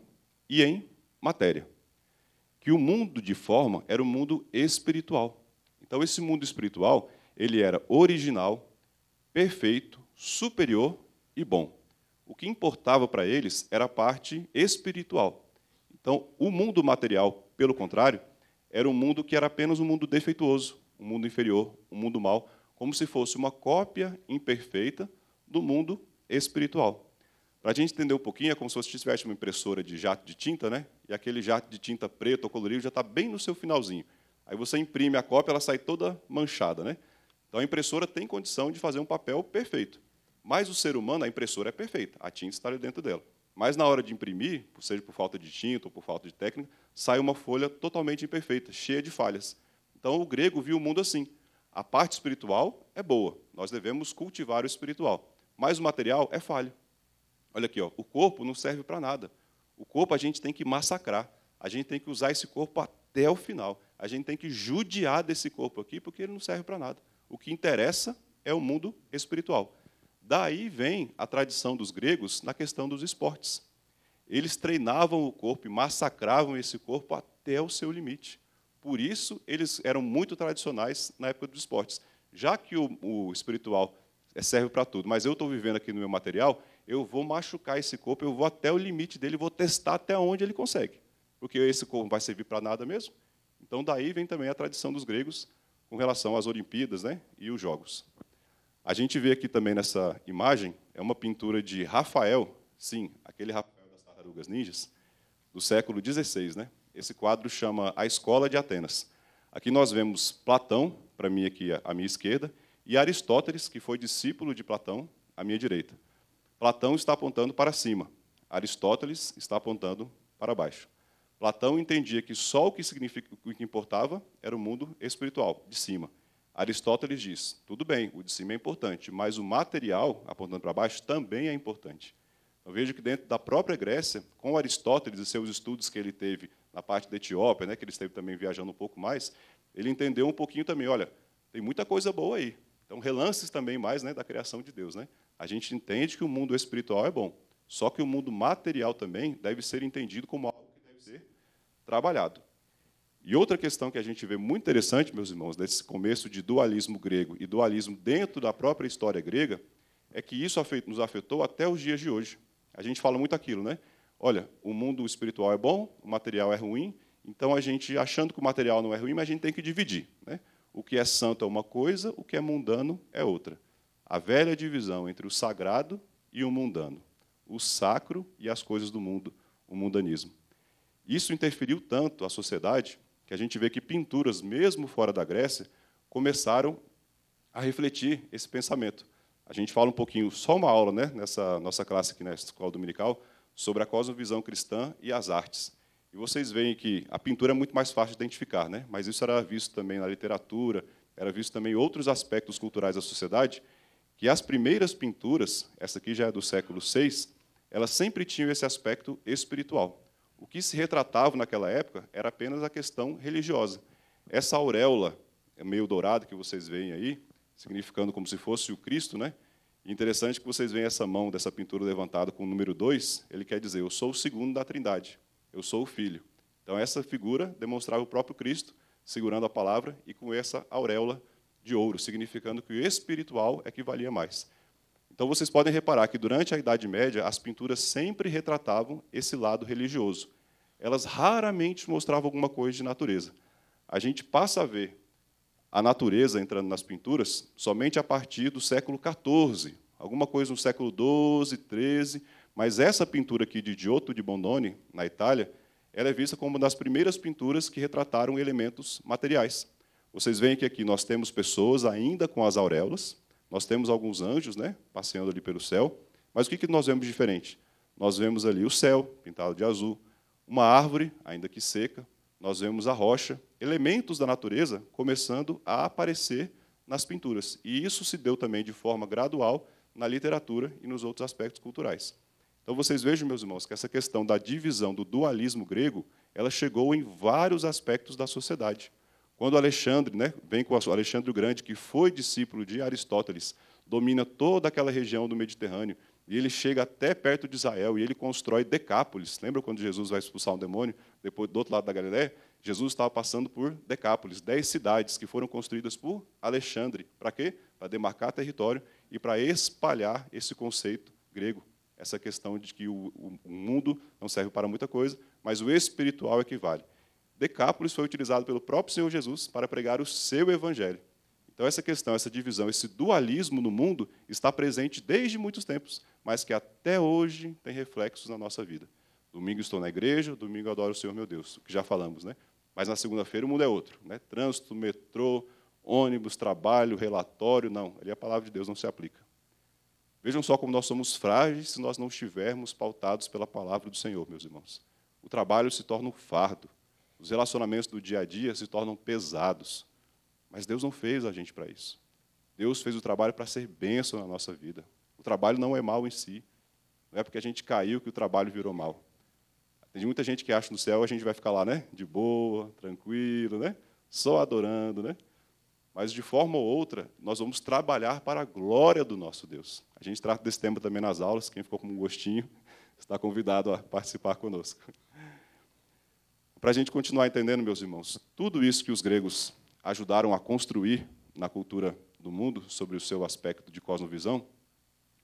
e em matéria. Que o mundo de forma era o um mundo espiritual. Então, esse mundo espiritual ele era original, perfeito, superior e bom. O que importava para eles era a parte espiritual. Então, o mundo material, pelo contrário, era um mundo que era apenas um mundo defeituoso, um mundo inferior, um mundo mau, como se fosse uma cópia imperfeita do mundo espiritual. Para a gente entender um pouquinho, é como se você tivesse uma impressora de jato de tinta, né? e aquele jato de tinta preto ou colorido já está bem no seu finalzinho. Aí você imprime a cópia, ela sai toda manchada. Né? Então a impressora tem condição de fazer um papel perfeito. Mas o ser humano, a impressora é perfeita, a tinta está ali dentro dela. Mas na hora de imprimir, seja por falta de tinta ou por falta de técnica, sai uma folha totalmente imperfeita, cheia de falhas. Então o grego viu o mundo assim. A parte espiritual é boa, nós devemos cultivar o espiritual, mas o material é falho. Olha aqui, ó, o corpo não serve para nada. O corpo a gente tem que massacrar. A gente tem que usar esse corpo até o final. A gente tem que judiar desse corpo aqui, porque ele não serve para nada. O que interessa é o mundo espiritual. Daí vem a tradição dos gregos na questão dos esportes. Eles treinavam o corpo e massacravam esse corpo até o seu limite. Por isso, eles eram muito tradicionais na época dos esportes. Já que o, o espiritual é, serve para tudo, mas eu estou vivendo aqui no meu material, eu vou machucar esse corpo, eu vou até o limite dele, vou testar até onde ele consegue. Porque esse corpo não vai servir para nada mesmo. Então, daí vem também a tradição dos gregos com relação às Olimpíadas né, e os Jogos. A gente vê aqui também nessa imagem, é uma pintura de Rafael, sim, aquele Rafael das Tartarugas Ninjas, do século XVI. Né? Esse quadro chama A Escola de Atenas. Aqui nós vemos Platão, para mim aqui à minha esquerda, e Aristóteles, que foi discípulo de Platão, à minha direita. Platão está apontando para cima, Aristóteles está apontando para baixo. Platão entendia que só o que, o que importava era o mundo espiritual, de cima. Aristóteles diz: tudo bem, o de cima é importante, mas o material, apontando para baixo, também é importante. Eu vejo que dentro da própria Grécia, com Aristóteles e seus estudos que ele teve na parte da Etiópia, né, que ele esteve também viajando um pouco mais, ele entendeu um pouquinho também, olha, tem muita coisa boa aí. Então, relances também mais né, da criação de Deus. Né? A gente entende que o mundo espiritual é bom, só que o mundo material também deve ser entendido como algo que deve ser trabalhado. E outra questão que a gente vê muito interessante, meus irmãos, desse começo de dualismo grego e dualismo dentro da própria história grega, é que isso nos afetou até os dias de hoje. A gente fala muito aquilo, né? Olha, o mundo espiritual é bom, o material é ruim, então a gente, achando que o material não é ruim, mas a gente tem que dividir. Né? O que é santo é uma coisa, o que é mundano é outra a velha divisão entre o sagrado e o mundano, o sacro e as coisas do mundo, o mundanismo. Isso interferiu tanto a sociedade que a gente vê que pinturas, mesmo fora da Grécia, começaram a refletir esse pensamento. A gente fala um pouquinho, só uma aula, né, nessa nossa classe aqui na Escola Dominical, sobre a cosmovisão cristã e as artes. E vocês veem que a pintura é muito mais fácil de identificar, né? mas isso era visto também na literatura, era visto também em outros aspectos culturais da sociedade, que as primeiras pinturas, essa aqui já é do século VI, elas sempre tinham esse aspecto espiritual. O que se retratava naquela época era apenas a questão religiosa. Essa auréola é meio dourada que vocês veem aí, significando como se fosse o Cristo, né? Interessante que vocês veem essa mão dessa pintura levantada com o número 2, ele quer dizer, eu sou o segundo da Trindade, eu sou o Filho. Então essa figura demonstrava o próprio Cristo segurando a palavra e com essa auréola de ouro, significando que o espiritual é que valia mais. Então vocês podem reparar que durante a Idade Média as pinturas sempre retratavam esse lado religioso. Elas raramente mostravam alguma coisa de natureza. A gente passa a ver a natureza entrando nas pinturas somente a partir do século XIV, alguma coisa no século XII, XIII, mas essa pintura aqui de Giotto de Bondone, na Itália, ela é vista como uma das primeiras pinturas que retrataram elementos materiais. Vocês veem que aqui nós temos pessoas ainda com as auréolas, nós temos alguns anjos né, passeando ali pelo céu, mas o que, que nós vemos diferente? Nós vemos ali o céu, pintado de azul, uma árvore, ainda que seca, nós vemos a rocha, elementos da natureza começando a aparecer nas pinturas. E isso se deu também de forma gradual na literatura e nos outros aspectos culturais. Então vocês vejam, meus irmãos, que essa questão da divisão do dualismo grego, ela chegou em vários aspectos da sociedade. Quando Alexandre, né, vem com Alexandre o Grande, que foi discípulo de Aristóteles, domina toda aquela região do Mediterrâneo, e ele chega até perto de Israel e ele constrói Decápolis. Lembra quando Jesus vai expulsar um demônio? Depois, do outro lado da Galiléia, Jesus estava passando por Decápolis, dez cidades que foram construídas por Alexandre. Para quê? Para demarcar território e para espalhar esse conceito grego. Essa questão de que o, o, o mundo não serve para muita coisa, mas o espiritual é Decápolis foi utilizado pelo próprio Senhor Jesus para pregar o seu evangelho. Então, essa questão, essa divisão, esse dualismo no mundo está presente desde muitos tempos, mas que até hoje tem reflexos na nossa vida. Domingo estou na igreja, domingo adoro o Senhor meu Deus, o que já falamos, né? Mas na segunda-feira o mundo é outro, né? Trânsito, metrô, ônibus, trabalho, relatório, não. Ali a palavra de Deus não se aplica. Vejam só como nós somos frágeis se nós não estivermos pautados pela palavra do Senhor, meus irmãos. O trabalho se torna um fardo. Os relacionamentos do dia a dia se tornam pesados. Mas Deus não fez a gente para isso. Deus fez o trabalho para ser bênção na nossa vida. O trabalho não é mal em si. Não é porque a gente caiu que o trabalho virou mal. Tem muita gente que acha no céu a gente vai ficar lá, né? De boa, tranquilo, né? Só adorando, né? Mas de forma ou outra, nós vamos trabalhar para a glória do nosso Deus. A gente trata desse tema também nas aulas, quem ficou com um gostinho está convidado a participar conosco. Para a gente continuar entendendo, meus irmãos, tudo isso que os gregos ajudaram a construir na cultura do mundo sobre o seu aspecto de cosmovisão,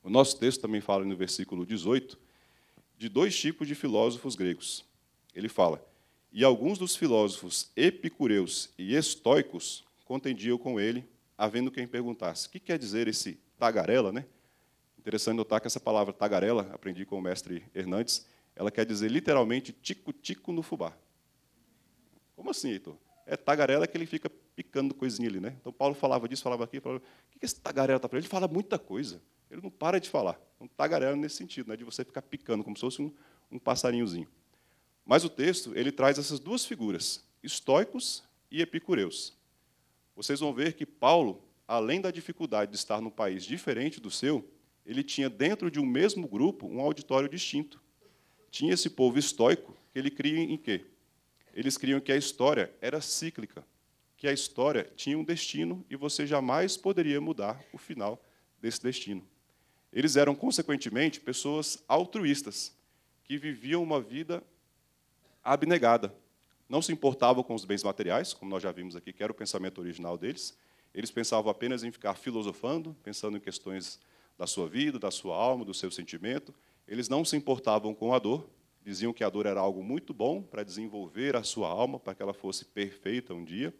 o nosso texto também fala no versículo 18 de dois tipos de filósofos gregos. Ele fala: "E alguns dos filósofos epicureus e estoicos contendiam com ele, havendo quem perguntasse: o que quer dizer esse tagarela, né? Interessante notar que essa palavra tagarela, aprendi com o mestre Hernandes, ela quer dizer literalmente tico-tico no fubá. Como assim, Heitor? É tagarela que ele fica picando coisinha ali, né? Então Paulo falava disso, falava aqui, falava, o que esse tagarela está falando? Ele fala muita coisa. Ele não para de falar. É um tagarela nesse sentido, né? de você ficar picando, como se fosse um, um passarinhozinho. Mas o texto ele traz essas duas figuras, estoicos e epicureus. Vocês vão ver que Paulo, além da dificuldade de estar num país diferente do seu, ele tinha dentro de um mesmo grupo um auditório distinto. Tinha esse povo estoico que ele cria em quê? Eles criam que a história era cíclica, que a história tinha um destino e você jamais poderia mudar o final desse destino. Eles eram, consequentemente, pessoas altruístas, que viviam uma vida abnegada. Não se importavam com os bens materiais, como nós já vimos aqui, que era o pensamento original deles. Eles pensavam apenas em ficar filosofando, pensando em questões da sua vida, da sua alma, do seu sentimento. Eles não se importavam com a dor, Diziam que a dor era algo muito bom para desenvolver a sua alma, para que ela fosse perfeita um dia.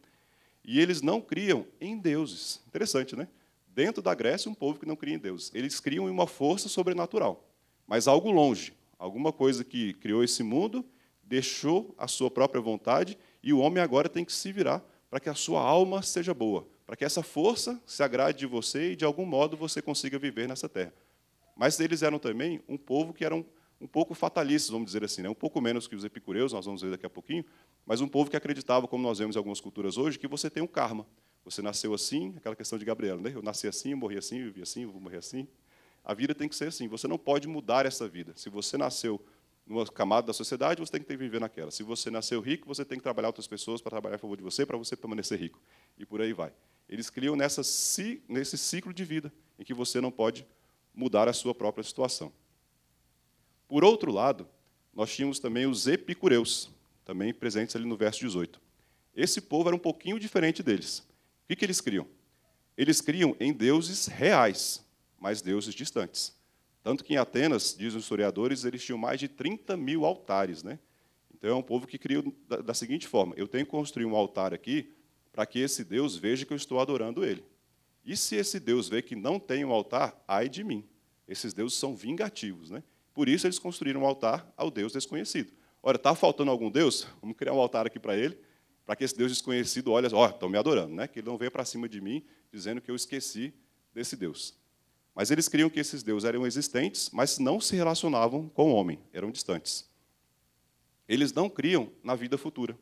E eles não criam em deuses. Interessante, né? Dentro da Grécia, um povo que não cria em deuses. Eles criam em uma força sobrenatural, mas algo longe. Alguma coisa que criou esse mundo, deixou a sua própria vontade, e o homem agora tem que se virar para que a sua alma seja boa, para que essa força se agrade de você e, de algum modo, você consiga viver nessa terra. Mas eles eram também um povo que eram um pouco fatalistas, vamos dizer assim, né? um pouco menos que os epicureus, nós vamos ver daqui a pouquinho, mas um povo que acreditava, como nós vemos em algumas culturas hoje, que você tem um karma. Você nasceu assim, aquela questão de gabriel né? eu nasci assim, eu morri assim, eu vivi assim, eu vou morrer assim. A vida tem que ser assim, você não pode mudar essa vida. Se você nasceu numa camada da sociedade, você tem que, ter que viver naquela. Se você nasceu rico, você tem que trabalhar outras pessoas para trabalhar a favor de você, para você permanecer rico. E por aí vai. Eles criam nessa, nesse ciclo de vida, em que você não pode mudar a sua própria situação. Por outro lado, nós tínhamos também os epicureus, também presentes ali no verso 18. Esse povo era um pouquinho diferente deles. O que, que eles criam? Eles criam em deuses reais, mas deuses distantes. Tanto que em Atenas, dizem os historiadores, eles tinham mais de 30 mil altares. Né? Então é um povo que cria da, da seguinte forma: eu tenho que construir um altar aqui para que esse Deus veja que eu estou adorando ele. E se esse Deus vê que não tem um altar, ai de mim. Esses deuses são vingativos, né? Por isso eles construíram um altar ao Deus desconhecido. Olha, está faltando algum Deus? Vamos criar um altar aqui para ele, para que esse Deus desconhecido olhe, ó, estão me adorando, né? que ele não venha para cima de mim dizendo que eu esqueci desse Deus. Mas eles criam que esses deuses eram existentes, mas não se relacionavam com o homem, eram distantes. Eles não criam na vida futura.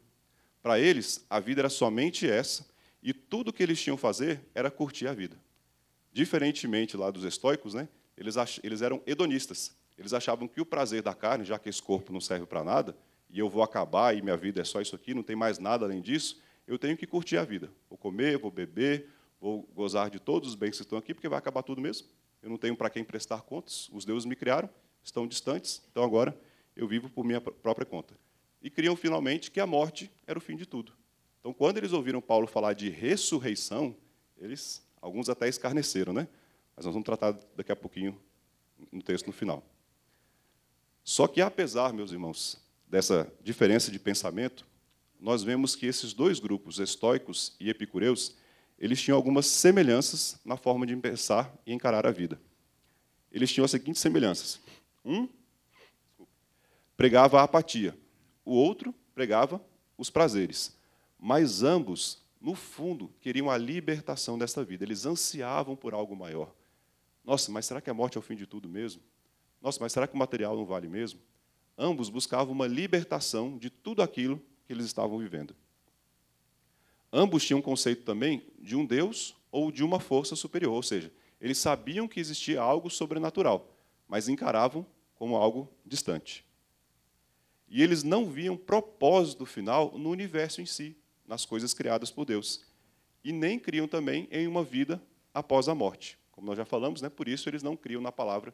Para eles, a vida era somente essa, e tudo o que eles tinham a fazer era curtir a vida. Diferentemente lá dos estoicos, né, eles, eles eram hedonistas. Eles achavam que o prazer da carne, já que esse corpo não serve para nada, e eu vou acabar e minha vida é só isso aqui, não tem mais nada além disso, eu tenho que curtir a vida. Vou comer, vou beber, vou gozar de todos os bens que estão aqui, porque vai acabar tudo mesmo. Eu não tenho para quem prestar contas, os deuses me criaram, estão distantes, então agora eu vivo por minha própria conta. E criam finalmente que a morte era o fim de tudo. Então, quando eles ouviram Paulo falar de ressurreição, eles, alguns até escarneceram, né? Mas nós vamos tratar daqui a pouquinho no texto no final. Só que, apesar, meus irmãos, dessa diferença de pensamento, nós vemos que esses dois grupos, estoicos e epicureus, eles tinham algumas semelhanças na forma de pensar e encarar a vida. Eles tinham as seguintes semelhanças: um pregava a apatia, o outro pregava os prazeres. Mas ambos, no fundo, queriam a libertação desta vida. Eles ansiavam por algo maior. Nossa, mas será que a morte é o fim de tudo mesmo? Nossa, mas será que o material não vale mesmo? Ambos buscavam uma libertação de tudo aquilo que eles estavam vivendo. Ambos tinham um conceito também de um Deus ou de uma força superior, ou seja, eles sabiam que existia algo sobrenatural, mas encaravam como algo distante. E eles não viam propósito final no universo em si, nas coisas criadas por Deus, e nem criam também em uma vida após a morte. Como nós já falamos, né? por isso eles não criam na palavra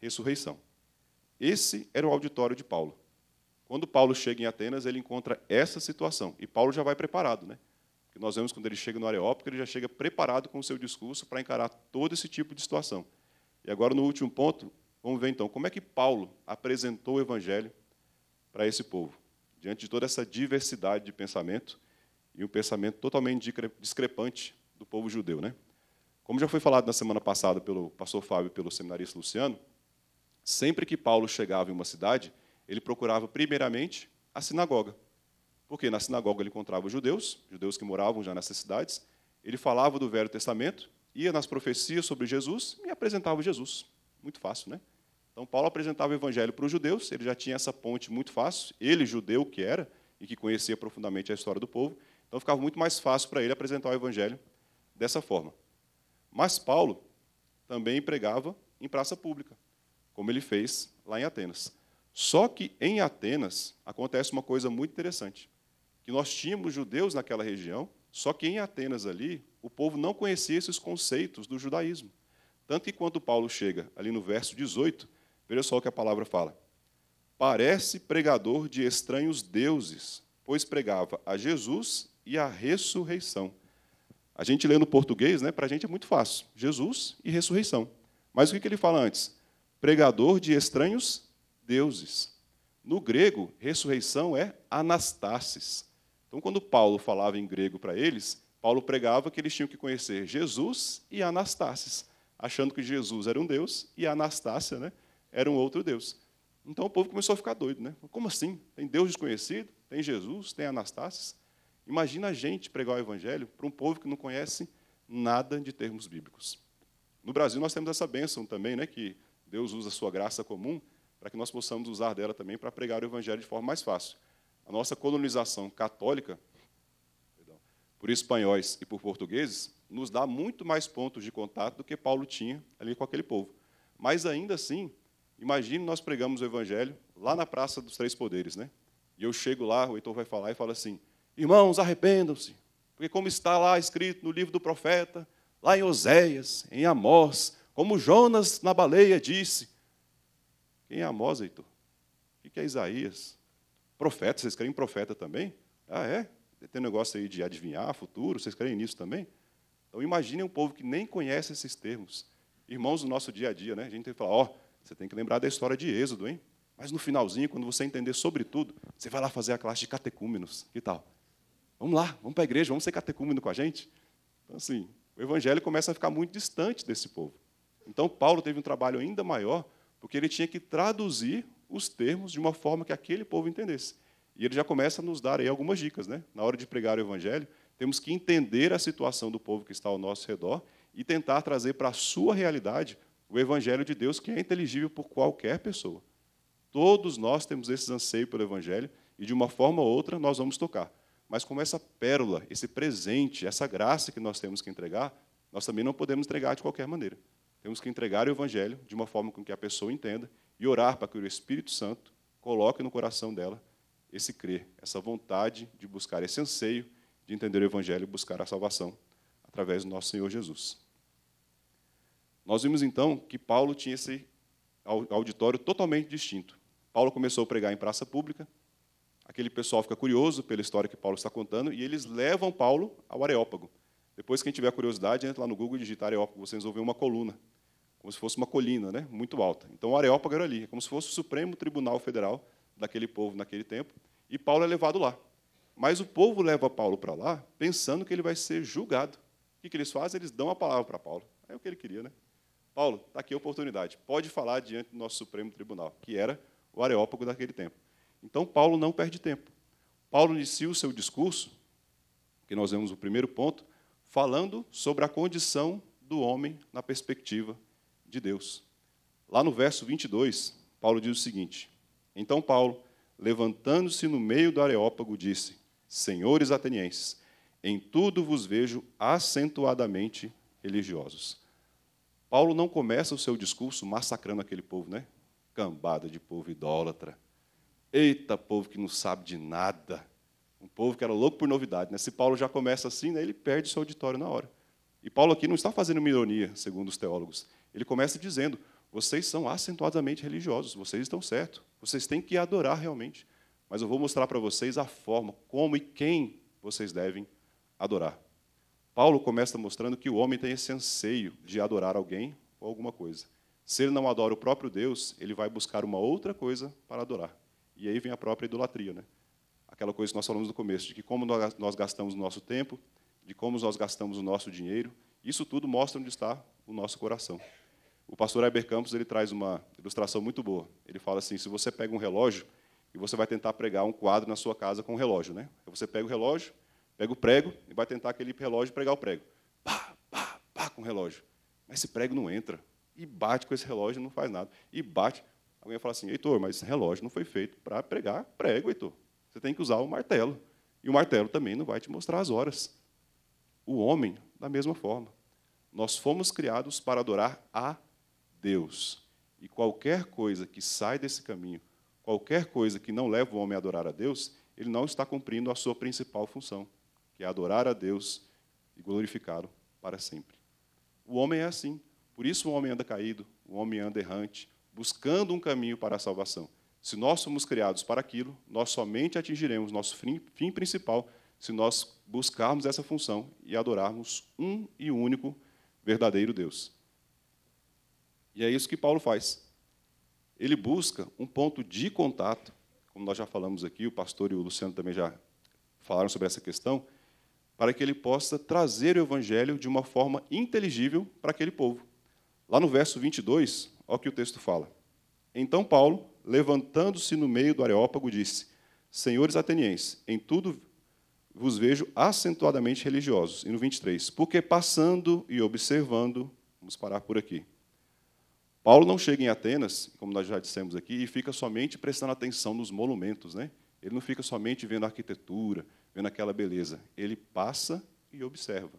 ressurreição. Esse era o auditório de Paulo. Quando Paulo chega em Atenas, ele encontra essa situação. E Paulo já vai preparado, né? Porque nós vemos quando ele chega no Areópago, ele já chega preparado com o seu discurso para encarar todo esse tipo de situação. E agora, no último ponto, vamos ver então como é que Paulo apresentou o evangelho para esse povo, diante de toda essa diversidade de pensamento e um pensamento totalmente discrepante do povo judeu, né? Como já foi falado na semana passada pelo pastor Fábio e pelo seminarista Luciano, Sempre que Paulo chegava em uma cidade, ele procurava primeiramente a sinagoga. Porque na sinagoga ele encontrava os judeus, judeus que moravam já nessas cidades, ele falava do Velho Testamento, ia nas profecias sobre Jesus e apresentava Jesus. Muito fácil, né? Então Paulo apresentava o evangelho para os judeus, ele já tinha essa ponte muito fácil, ele judeu que era e que conhecia profundamente a história do povo, então ficava muito mais fácil para ele apresentar o evangelho dessa forma. Mas Paulo também pregava em praça pública como ele fez lá em Atenas. Só que em Atenas acontece uma coisa muito interessante, que nós tínhamos judeus naquela região, só que em Atenas ali o povo não conhecia esses conceitos do judaísmo. Tanto que quando Paulo chega ali no verso 18, veja só o que a palavra fala. Parece pregador de estranhos deuses, pois pregava a Jesus e a ressurreição. A gente lê no português, né, para a gente é muito fácil: Jesus e ressurreição. Mas o que, que ele fala antes? pregador de estranhos deuses. No grego, ressurreição é anastasis. Então, quando Paulo falava em grego para eles, Paulo pregava que eles tinham que conhecer Jesus e Anastasis, achando que Jesus era um deus e Anastácia né, era um outro deus. Então o povo começou a ficar doido, né? Como assim? Tem Deus desconhecido, tem Jesus, tem Anastasis. Imagina a gente pregar o evangelho para um povo que não conhece nada de termos bíblicos. No Brasil nós temos essa bênção também, né, que Deus usa a sua graça comum para que nós possamos usar dela também para pregar o evangelho de forma mais fácil. A nossa colonização católica, perdão, por espanhóis e por portugueses, nos dá muito mais pontos de contato do que Paulo tinha ali com aquele povo. Mas ainda assim, imagine nós pregamos o evangelho lá na Praça dos Três Poderes, né? E eu chego lá, o Heitor vai falar e fala assim: "Irmãos, arrependam-se, porque como está lá escrito no livro do profeta, lá em Oséias, em Amós, como Jonas na baleia disse. Quem é Amós, Heitor? O que é Isaías? Profeta, vocês querem profeta também? Ah, é? Tem um negócio aí de adivinhar futuro, vocês querem nisso também? Então imagine um povo que nem conhece esses termos. Irmãos do nosso dia a dia, né? A gente tem que falar, ó, oh, você tem que lembrar da história de Êxodo, hein? Mas no finalzinho, quando você entender sobre tudo, você vai lá fazer a classe de catecúmenos. Que tal? Vamos lá, vamos para a igreja, vamos ser catecúmeno com a gente. Então, assim, o evangelho começa a ficar muito distante desse povo. Então, Paulo teve um trabalho ainda maior, porque ele tinha que traduzir os termos de uma forma que aquele povo entendesse. E ele já começa a nos dar aí algumas dicas. Né? Na hora de pregar o evangelho, temos que entender a situação do povo que está ao nosso redor e tentar trazer para a sua realidade o evangelho de Deus, que é inteligível por qualquer pessoa. Todos nós temos esse anseio pelo evangelho e, de uma forma ou outra, nós vamos tocar. Mas como essa pérola, esse presente, essa graça que nós temos que entregar, nós também não podemos entregar de qualquer maneira. Temos que entregar o Evangelho de uma forma com que a pessoa entenda e orar para que o Espírito Santo coloque no coração dela esse crer, essa vontade de buscar, esse anseio de entender o Evangelho e buscar a salvação através do nosso Senhor Jesus. Nós vimos então que Paulo tinha esse auditório totalmente distinto. Paulo começou a pregar em praça pública, aquele pessoal fica curioso pela história que Paulo está contando e eles levam Paulo ao Areópago. Depois, quem tiver curiosidade, entra lá no Google e digitar Areópago, vocês vão ver uma coluna como se fosse uma colina, né? muito alta. Então, o Areópago era ali, é como se fosse o Supremo Tribunal Federal daquele povo naquele tempo, e Paulo é levado lá. Mas o povo leva Paulo para lá, pensando que ele vai ser julgado. O que, que eles fazem? Eles dão a palavra para Paulo. É o que ele queria, né? Paulo, está aqui a oportunidade, pode falar diante do nosso Supremo Tribunal, que era o Areópago daquele tempo. Então, Paulo não perde tempo. Paulo inicia o seu discurso, que nós vemos o primeiro ponto, falando sobre a condição do homem na perspectiva de Deus. Lá no verso 22, Paulo diz o seguinte: Então Paulo, levantando-se no meio do Areópago, disse: Senhores atenienses, em tudo vos vejo acentuadamente religiosos. Paulo não começa o seu discurso massacrando aquele povo, né? Cambada de povo idólatra. Eita, povo que não sabe de nada. Um povo que era louco por novidade. Né? Se Paulo já começa assim, né, ele perde seu auditório na hora. E Paulo aqui não está fazendo uma ironia, segundo os teólogos. Ele começa dizendo: vocês são acentuadamente religiosos, vocês estão certos, vocês têm que adorar realmente. Mas eu vou mostrar para vocês a forma, como e quem vocês devem adorar. Paulo começa mostrando que o homem tem esse anseio de adorar alguém ou alguma coisa. Se ele não adora o próprio Deus, ele vai buscar uma outra coisa para adorar. E aí vem a própria idolatria, né? Aquela coisa que nós falamos no começo, de que como nós gastamos o nosso tempo, de como nós gastamos o nosso dinheiro, isso tudo mostra onde está o nosso coração. O pastor Heber Campos ele traz uma ilustração muito boa. Ele fala assim: se você pega um relógio e você vai tentar pregar um quadro na sua casa com o um relógio, né? Você pega o relógio, pega o prego e vai tentar aquele relógio pregar o prego. Pá, pá, pá com o relógio. Mas esse prego não entra. E bate com esse relógio e não faz nada. E bate. Alguém fala assim: Heitor, mas esse relógio não foi feito para pregar prego, Heitor. Você tem que usar o martelo. E o martelo também não vai te mostrar as horas. O homem, da mesma forma. Nós fomos criados para adorar a Deus. E qualquer coisa que sai desse caminho, qualquer coisa que não leva o homem a adorar a Deus, ele não está cumprindo a sua principal função, que é adorar a Deus e glorificá-lo para sempre. O homem é assim. Por isso o homem anda caído, o homem anda errante, buscando um caminho para a salvação. Se nós somos criados para aquilo, nós somente atingiremos nosso fim, fim principal se nós buscarmos essa função e adorarmos um e único verdadeiro Deus. E é isso que Paulo faz. Ele busca um ponto de contato, como nós já falamos aqui, o pastor e o Luciano também já falaram sobre essa questão, para que ele possa trazer o evangelho de uma forma inteligível para aquele povo. Lá no verso 22, olha o que o texto fala. Então Paulo, levantando-se no meio do Areópago, disse: Senhores atenienses, em tudo vos vejo acentuadamente religiosos. E no 23, porque passando e observando, vamos parar por aqui. Paulo não chega em Atenas, como nós já dissemos aqui, e fica somente prestando atenção nos monumentos. Né? Ele não fica somente vendo a arquitetura, vendo aquela beleza. Ele passa e observa.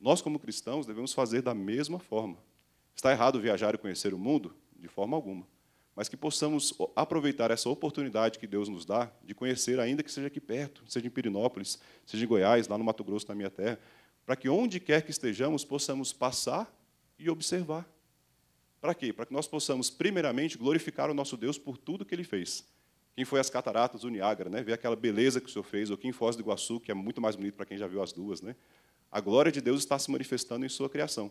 Nós, como cristãos, devemos fazer da mesma forma. Está errado viajar e conhecer o mundo? De forma alguma. Mas que possamos aproveitar essa oportunidade que Deus nos dá de conhecer, ainda que seja aqui perto, seja em Pirinópolis, seja em Goiás, lá no Mato Grosso, na minha terra, para que onde quer que estejamos, possamos passar e observar. Para quê? Para que nós possamos, primeiramente, glorificar o nosso Deus por tudo que ele fez. Quem foi às cataratas do Niágara, né? ver aquela beleza que o Senhor fez, ou quem Foz do Iguaçu, que é muito mais bonito para quem já viu as duas. Né? A glória de Deus está se manifestando em sua criação.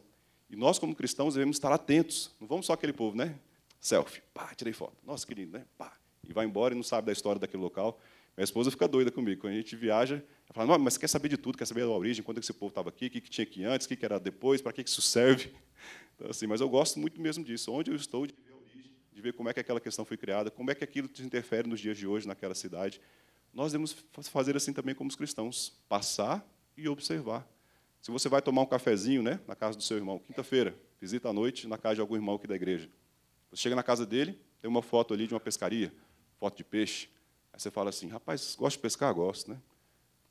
E nós, como cristãos, devemos estar atentos. Não vamos só aquele povo, né? Selfie, pá, tirei foto. Nossa, que lindo, né? Pá. E vai embora e não sabe da história daquele local. Minha esposa fica doida comigo. Quando a gente viaja, ela fala, mas quer saber de tudo, quer saber da origem, quando que esse povo estava aqui, o que, que tinha aqui antes, o que, que era depois, para que isso serve. Então, assim, mas eu gosto muito mesmo disso. Onde eu estou, de ver a origem, de ver como é que aquela questão foi criada, como é que aquilo se interfere nos dias de hoje naquela cidade. Nós devemos fazer assim também como os cristãos, passar e observar. Se você vai tomar um cafezinho né, na casa do seu irmão, quinta-feira, visita à noite na casa de algum irmão aqui da igreja. Você chega na casa dele, tem uma foto ali de uma pescaria, foto de peixe. Aí você fala assim, rapaz, gosta de pescar? Gosto, né?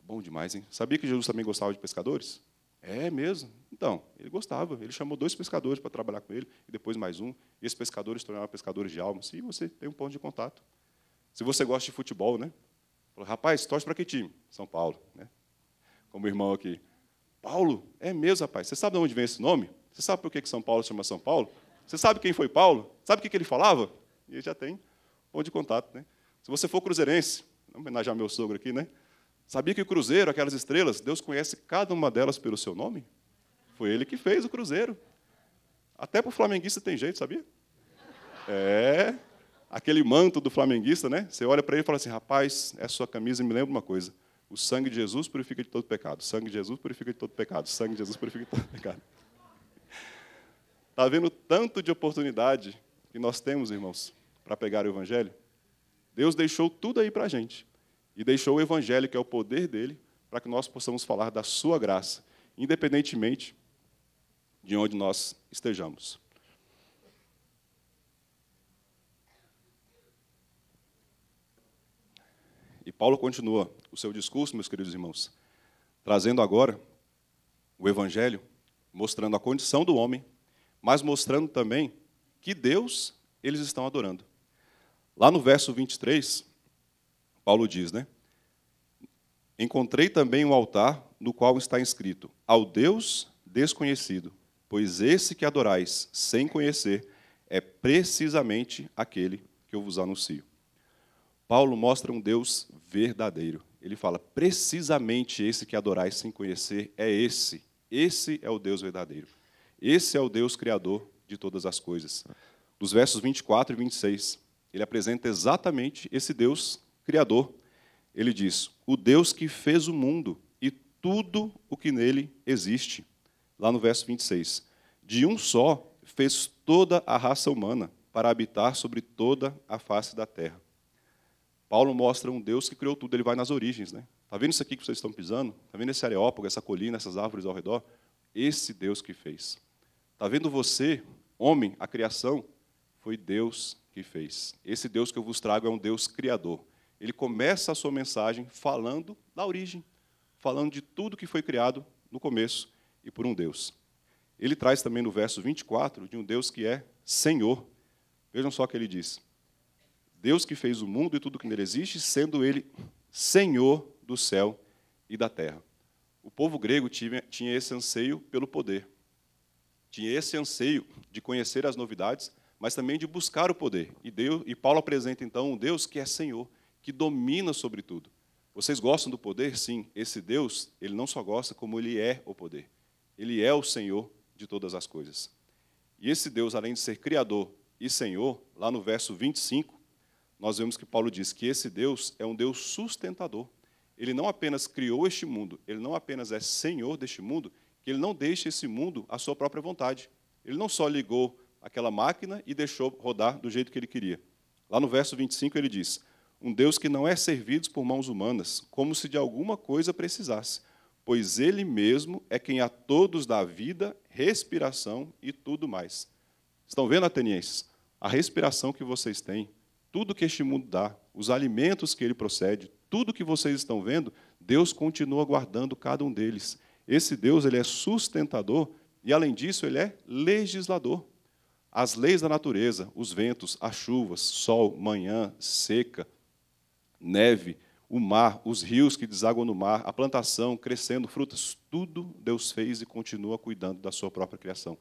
Bom demais, hein? Sabia que Jesus também gostava de pescadores? É mesmo? Então, ele gostava. Ele chamou dois pescadores para trabalhar com ele, e depois mais um. E esses pescadores tornaram pescadores de almas. E você tem um ponto de contato. Se você gosta de futebol, né? Falou, rapaz, torce para que time? São Paulo, né? Como o irmão aqui. Paulo? É mesmo, rapaz. Você sabe de onde vem esse nome? Você sabe por que São Paulo se chama São Paulo? Você sabe quem foi Paulo? Sabe o que ele falava? E já tem um ponto de contato, né? Se você for cruzeirense, homenagear meu sogro aqui, né? Sabia que o cruzeiro, aquelas estrelas, Deus conhece cada uma delas pelo seu nome? Foi ele que fez o cruzeiro. Até para o flamenguista tem jeito, sabia? É. Aquele manto do flamenguista, né? Você olha para ele e fala assim: rapaz, essa sua camisa me lembra uma coisa. O sangue de Jesus purifica de todo pecado. O sangue de Jesus purifica de todo pecado. O sangue de Jesus purifica de todo pecado. Está vendo tanto de oportunidade que nós temos, irmãos, para pegar o Evangelho? Deus deixou tudo aí para a gente e deixou o Evangelho, que é o poder dele, para que nós possamos falar da sua graça, independentemente de onde nós estejamos. E Paulo continua o seu discurso, meus queridos irmãos, trazendo agora o Evangelho, mostrando a condição do homem, mas mostrando também que Deus eles estão adorando. Lá no verso 23, Paulo diz, né? Encontrei também um altar no qual está inscrito: Ao Deus desconhecido, pois esse que adorais sem conhecer é precisamente aquele que eu vos anuncio. Paulo mostra um Deus verdadeiro. Ele fala: precisamente esse que adorais sem conhecer é esse. Esse é o Deus verdadeiro. Esse é o Deus criador de todas as coisas. Dos versos 24 e 26, ele apresenta exatamente esse Deus Criador. Ele diz: O Deus que fez o mundo e tudo o que nele existe. Lá no verso 26. De um só fez toda a raça humana para habitar sobre toda a face da terra. Paulo mostra um Deus que criou tudo, ele vai nas origens, né? Tá vendo isso aqui que vocês estão pisando? Tá vendo esse areópago, essa colina, essas árvores ao redor? Esse Deus que fez. Tá vendo você, homem, a criação? Foi Deus que fez. Esse Deus que eu vos trago é um Deus criador ele começa a sua mensagem falando da origem, falando de tudo que foi criado no começo e por um Deus. Ele traz também no verso 24 de um Deus que é Senhor. Vejam só o que ele diz: Deus que fez o mundo e tudo que nele existe, sendo ele Senhor do céu e da terra. O povo grego tinha, esse anseio pelo poder, tinha esse anseio de conhecer as novidades, mas também de buscar o poder. E, Deus, e Paulo apresenta então um Deus que é Senhor, que domina sobre tudo. Vocês gostam do poder? Sim. Esse Deus, ele não só gosta, como ele é o poder. Ele é o Senhor de todas as coisas. E esse Deus, além de ser Criador e Senhor, lá no verso 25, nós vemos que Paulo diz que esse Deus é um Deus sustentador. Ele não apenas criou este mundo, ele não apenas é Senhor deste mundo, que ele não deixa esse mundo à sua própria vontade. Ele não só ligou aquela máquina e deixou rodar do jeito que ele queria. Lá no verso 25 ele diz: um Deus que não é servido por mãos humanas, como se de alguma coisa precisasse, pois Ele mesmo é quem a todos dá vida, respiração e tudo mais. Estão vendo, atenienses? A respiração que vocês têm, tudo que este mundo dá, os alimentos que ele procede, tudo que vocês estão vendo, Deus continua guardando cada um deles. Esse Deus ele é sustentador e, além disso, ele é legislador. As leis da natureza, os ventos, as chuvas, sol, manhã, seca, neve, o mar, os rios que desaguam no mar, a plantação crescendo, frutas, tudo Deus fez e continua cuidando da sua própria criação.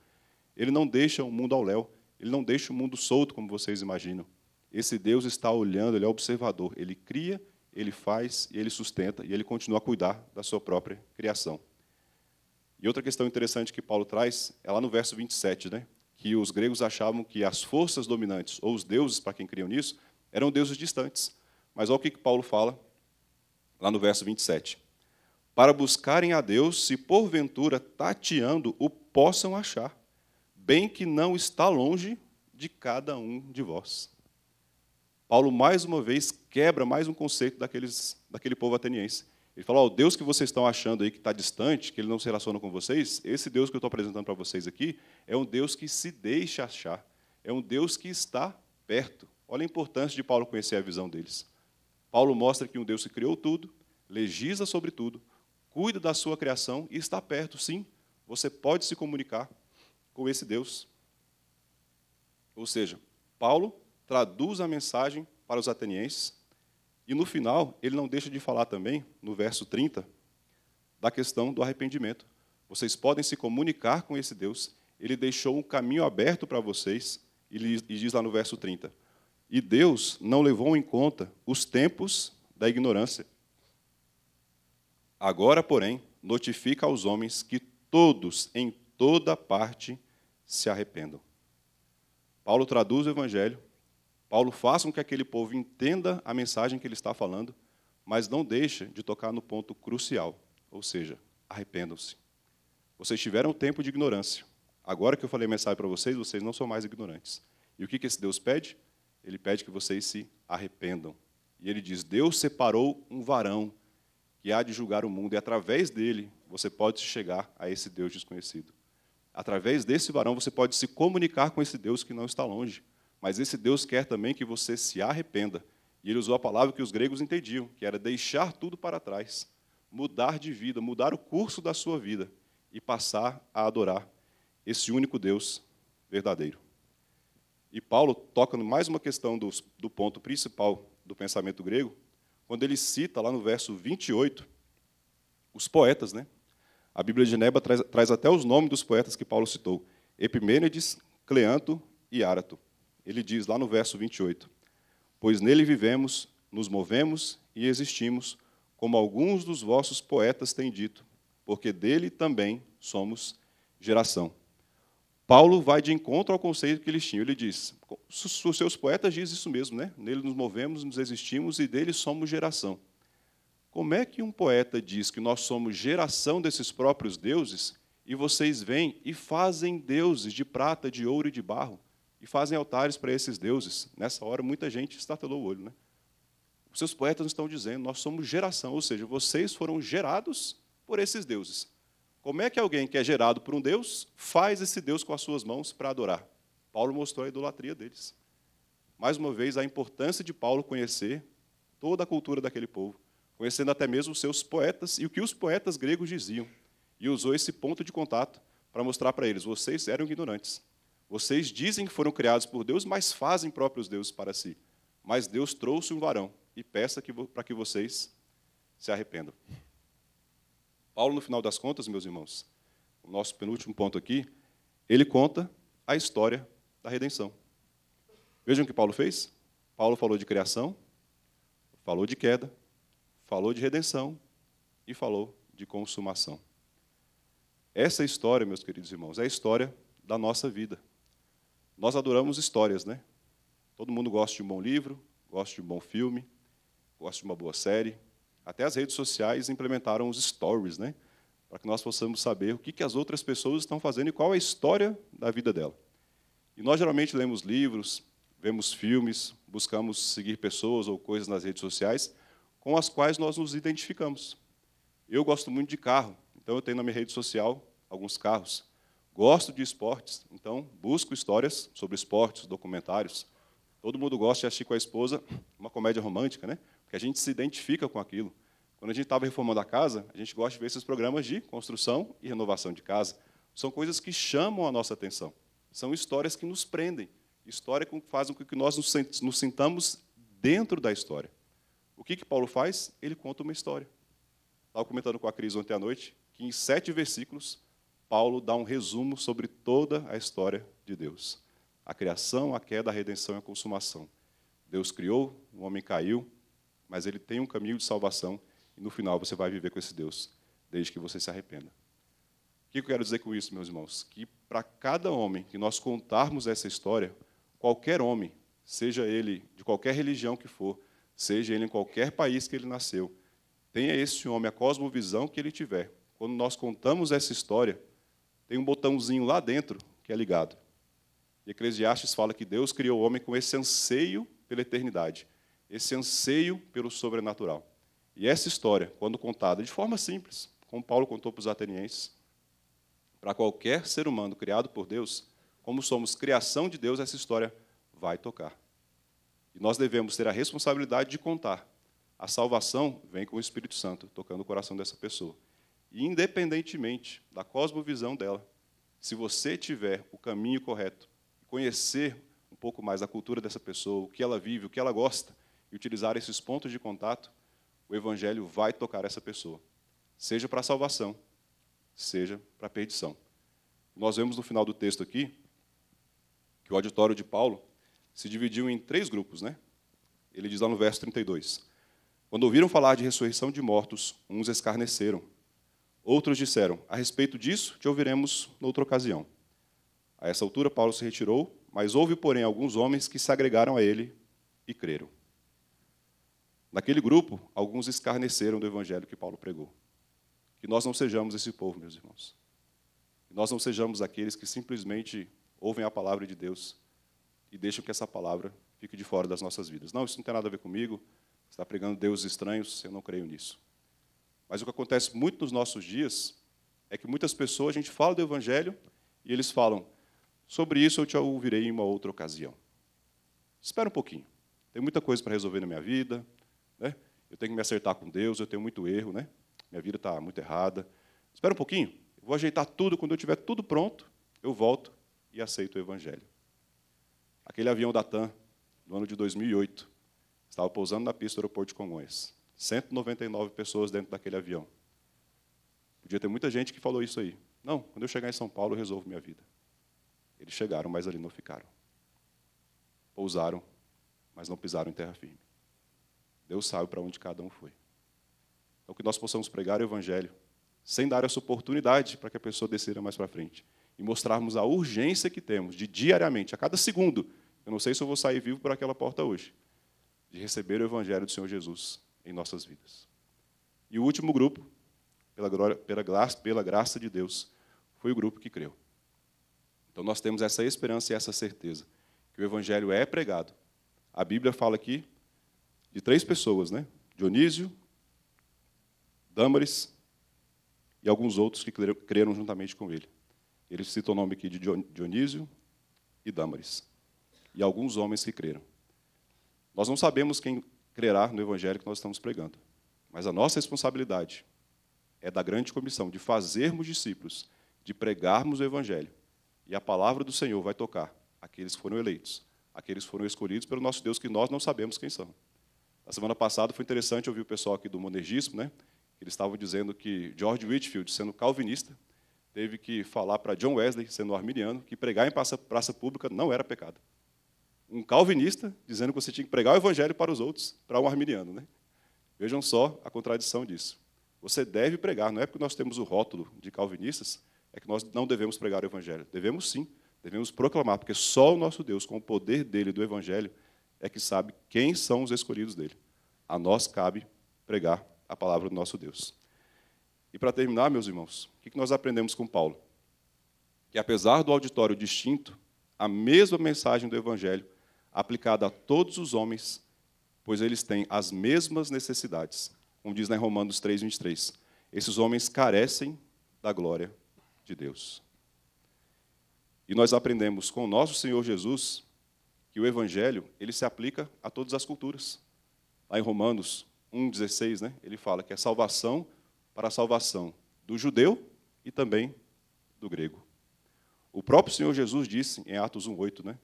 Ele não deixa o mundo ao léu, ele não deixa o mundo solto como vocês imaginam. Esse Deus está olhando, ele é observador, ele cria, ele faz e ele sustenta e ele continua a cuidar da sua própria criação. E outra questão interessante que Paulo traz é lá no verso 27, né? Que os gregos achavam que as forças dominantes ou os deuses para quem criam nisso eram deuses distantes mas olha o que Paulo fala lá no verso 27. Para buscarem a Deus, se porventura tateando o possam achar, bem que não está longe de cada um de vós. Paulo, mais uma vez, quebra mais um conceito daqueles, daquele povo ateniense. Ele fala: o Deus que vocês estão achando aí que está distante, que ele não se relaciona com vocês, esse Deus que eu estou apresentando para vocês aqui é um Deus que se deixa achar, é um Deus que está perto. Olha a importância de Paulo conhecer a visão deles. Paulo mostra que um Deus que criou tudo, legisla sobre tudo, cuida da sua criação e está perto, sim, você pode se comunicar com esse Deus. Ou seja, Paulo traduz a mensagem para os atenienses e no final ele não deixa de falar também, no verso 30, da questão do arrependimento. Vocês podem se comunicar com esse Deus, ele deixou um caminho aberto para vocês e diz lá no verso 30: e Deus não levou em conta os tempos da ignorância. Agora, porém, notifica aos homens que todos, em toda parte, se arrependam. Paulo traduz o evangelho. Paulo faça com que aquele povo entenda a mensagem que ele está falando, mas não deixa de tocar no ponto crucial, ou seja, arrependam-se. Vocês tiveram tempo de ignorância. Agora que eu falei a mensagem para vocês, vocês não são mais ignorantes. E o que esse Deus pede? ele pede que vocês se arrependam. E ele diz: Deus separou um varão que há de julgar o mundo, e através dele você pode chegar a esse Deus desconhecido. Através desse varão você pode se comunicar com esse Deus que não está longe. Mas esse Deus quer também que você se arrependa. E ele usou a palavra que os gregos entendiam, que era deixar tudo para trás, mudar de vida, mudar o curso da sua vida e passar a adorar esse único Deus verdadeiro. E Paulo toca mais uma questão do, do ponto principal do pensamento grego, quando ele cita lá no verso 28 os poetas. Né? A Bíblia de Neba traz, traz até os nomes dos poetas que Paulo citou: Epimênides, Cleanto e Árato. Ele diz lá no verso 28: Pois nele vivemos, nos movemos e existimos, como alguns dos vossos poetas têm dito, porque dele também somos geração. Paulo vai de encontro ao conceito que eles tinham. Ele diz: os seus poetas dizem isso mesmo, né? Nele nos movemos, nos existimos e dele somos geração. Como é que um poeta diz que nós somos geração desses próprios deuses e vocês vêm e fazem deuses de prata, de ouro e de barro e fazem altares para esses deuses? Nessa hora, muita gente estatelou o olho, né? Os seus poetas estão dizendo: nós somos geração, ou seja, vocês foram gerados por esses deuses. Como é que alguém que é gerado por um Deus faz esse Deus com as suas mãos para adorar? Paulo mostrou a idolatria deles. Mais uma vez, a importância de Paulo conhecer toda a cultura daquele povo, conhecendo até mesmo os seus poetas e o que os poetas gregos diziam. E usou esse ponto de contato para mostrar para eles: vocês eram ignorantes. Vocês dizem que foram criados por Deus, mas fazem próprios deuses para si. Mas Deus trouxe um varão e peça que, para que vocês se arrependam. Paulo, no final das contas, meus irmãos, o nosso penúltimo ponto aqui, ele conta a história da redenção. Vejam o que Paulo fez? Paulo falou de criação, falou de queda, falou de redenção e falou de consumação. Essa é história, meus queridos irmãos, é a história da nossa vida. Nós adoramos histórias, né? Todo mundo gosta de um bom livro, gosta de um bom filme, gosta de uma boa série, até as redes sociais implementaram os stories, né? para que nós possamos saber o que, as outras pessoas estão fazendo e qual é a história da vida dela. E nós geralmente lemos livros, vemos filmes, buscamos seguir pessoas ou coisas nas redes sociais com as quais nós nos identificamos. Eu gosto muito de carro, então eu tenho na minha rede social alguns carros. Gosto de esportes, então busco histórias sobre esportes, documentários. Todo mundo gosta de assistir com a esposa uma comédia romântica, né? Porque a gente se identifica com aquilo. Quando a gente estava reformando a casa, a gente gosta de ver esses programas de construção e renovação de casa. São coisas que chamam a nossa atenção. São histórias que nos prendem. História que fazem com que nós nos sintamos dentro da história. O que, que Paulo faz? Ele conta uma história. Estava comentando com a Cris ontem à noite que, em sete versículos, Paulo dá um resumo sobre toda a história de Deus: a criação, a queda, a redenção e a consumação. Deus criou, o homem caiu, mas ele tem um caminho de salvação e no final você vai viver com esse Deus, desde que você se arrependa. O que eu quero dizer com isso, meus irmãos? Que para cada homem que nós contarmos essa história, qualquer homem, seja ele de qualquer religião que for, seja ele em qualquer país que ele nasceu, tenha esse homem a cosmovisão que ele tiver. Quando nós contamos essa história, tem um botãozinho lá dentro que é ligado. E Eclesiastes fala que Deus criou o homem com esse anseio pela eternidade, esse anseio pelo sobrenatural. E essa história, quando contada de forma simples, como Paulo contou para os atenienses, para qualquer ser humano criado por Deus, como somos criação de Deus, essa história vai tocar. E nós devemos ter a responsabilidade de contar. A salvação vem com o Espírito Santo tocando o coração dessa pessoa. E independentemente da cosmovisão dela, se você tiver o caminho correto, conhecer um pouco mais da cultura dessa pessoa, o que ela vive, o que ela gosta, e utilizar esses pontos de contato, o Evangelho vai tocar essa pessoa, seja para salvação, seja para perdição. Nós vemos no final do texto aqui que o auditório de Paulo se dividiu em três grupos, né? Ele diz lá no verso 32: Quando ouviram falar de ressurreição de mortos, uns escarneceram. Outros disseram: A respeito disso, te ouviremos noutra ocasião. A essa altura, Paulo se retirou, mas houve, porém, alguns homens que se agregaram a ele e creram. Naquele grupo, alguns escarneceram do evangelho que Paulo pregou. Que nós não sejamos esse povo, meus irmãos. Que nós não sejamos aqueles que simplesmente ouvem a palavra de Deus e deixam que essa palavra fique de fora das nossas vidas. Não, isso não tem nada a ver comigo. Você está pregando deuses estranhos, eu não creio nisso. Mas o que acontece muito nos nossos dias é que muitas pessoas, a gente fala do evangelho e eles falam: sobre isso eu te ouvirei em uma outra ocasião. Espera um pouquinho. Tem muita coisa para resolver na minha vida, eu tenho que me acertar com Deus, eu tenho muito erro, né? Minha vida está muito errada. Espera um pouquinho, eu vou ajeitar tudo, quando eu tiver tudo pronto, eu volto e aceito o Evangelho. Aquele avião da TAM, no ano de 2008, estava pousando na pista do aeroporto de Congonhas. 199 pessoas dentro daquele avião. Podia ter muita gente que falou isso aí. Não, quando eu chegar em São Paulo, eu resolvo minha vida. Eles chegaram, mas ali não ficaram. Pousaram, mas não pisaram em terra firme. Deus sabe para onde cada um foi. Então, que nós possamos pregar o Evangelho, sem dar essa oportunidade para que a pessoa decida mais para frente. E mostrarmos a urgência que temos de diariamente, a cada segundo, eu não sei se eu vou sair vivo por aquela porta hoje, de receber o Evangelho do Senhor Jesus em nossas vidas. E o último grupo, pela, glória, pela, graça, pela graça de Deus, foi o grupo que creu. Então nós temos essa esperança e essa certeza que o Evangelho é pregado. A Bíblia fala aqui de três pessoas, né? Dionísio, Dâmaris e alguns outros que creram juntamente com ele. Ele cita o nome aqui de Dionísio e Dâmaris, e alguns homens que creram. Nós não sabemos quem crerá no evangelho que nós estamos pregando, mas a nossa responsabilidade é da grande comissão de fazermos discípulos, de pregarmos o evangelho. E a palavra do Senhor vai tocar aqueles que foram eleitos, aqueles que foram escolhidos pelo nosso Deus que nós não sabemos quem são. A semana passada foi interessante ouvir o pessoal aqui do monergismo, né? Eles estavam dizendo que George Whitfield, sendo calvinista, teve que falar para John Wesley, sendo arminiano, que pregar em praça, praça, pública não era pecado. Um calvinista dizendo que você tinha que pregar o evangelho para os outros, para um arminiano, né? Vejam só a contradição disso. Você deve pregar, não é porque nós temos o rótulo de calvinistas, é que nós não devemos pregar o evangelho. Devemos sim, devemos proclamar, porque só o nosso Deus, com o poder dele do evangelho, é que sabe quem são os escolhidos dele. A nós cabe pregar a palavra do nosso Deus. E para terminar, meus irmãos, o que nós aprendemos com Paulo? Que apesar do auditório distinto, a mesma mensagem do Evangelho aplicada a todos os homens, pois eles têm as mesmas necessidades, como diz lá em Romanos 3,23. Esses homens carecem da glória de Deus. E nós aprendemos com o nosso Senhor Jesus que o evangelho ele se aplica a todas as culturas. Lá em Romanos 1:16, né, ele fala que é salvação para a salvação do judeu e também do grego. O próprio Senhor Jesus disse em Atos 1:8, né,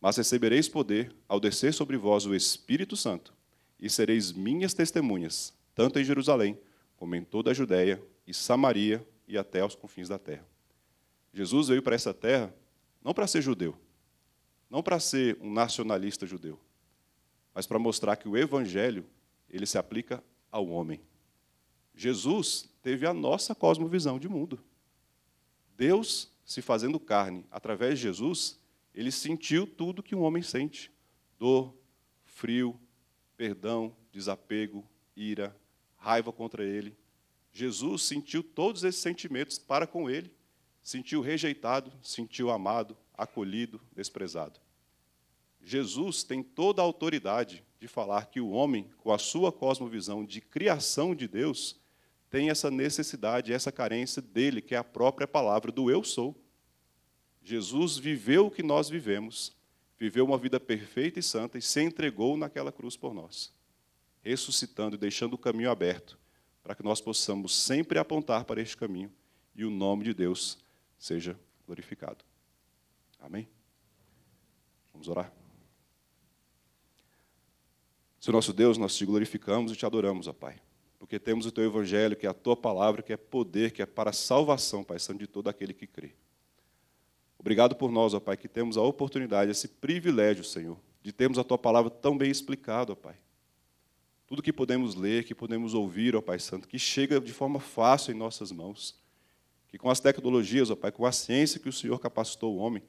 mas recebereis poder ao descer sobre vós o Espírito Santo e sereis minhas testemunhas, tanto em Jerusalém como em toda a Judéia e Samaria e até aos confins da terra. Jesus veio para essa terra não para ser judeu, não para ser um nacionalista judeu, mas para mostrar que o evangelho ele se aplica ao homem. Jesus teve a nossa cosmovisão de mundo. Deus se fazendo carne através de Jesus, ele sentiu tudo que um homem sente: dor, frio, perdão, desapego, ira, raiva contra ele. Jesus sentiu todos esses sentimentos para com ele, sentiu rejeitado, sentiu amado, acolhido, desprezado. Jesus tem toda a autoridade de falar que o homem, com a sua cosmovisão de criação de Deus, tem essa necessidade, essa carência dele, que é a própria palavra do eu sou. Jesus viveu o que nós vivemos, viveu uma vida perfeita e santa e se entregou naquela cruz por nós, ressuscitando e deixando o caminho aberto para que nós possamos sempre apontar para este caminho e o nome de Deus seja glorificado. Amém? Vamos orar. Senhor nosso Deus, nós te glorificamos e te adoramos, ó Pai. Porque temos o teu evangelho, que é a tua palavra, que é poder, que é para salvação, Pai Santo, de todo aquele que crê. Obrigado por nós, ó Pai, que temos a oportunidade, esse privilégio, Senhor, de termos a tua palavra tão bem explicada, ó Pai. Tudo que podemos ler, que podemos ouvir, ó Pai Santo, que chega de forma fácil em nossas mãos. Que com as tecnologias, ó Pai, com a ciência que o Senhor capacitou o homem,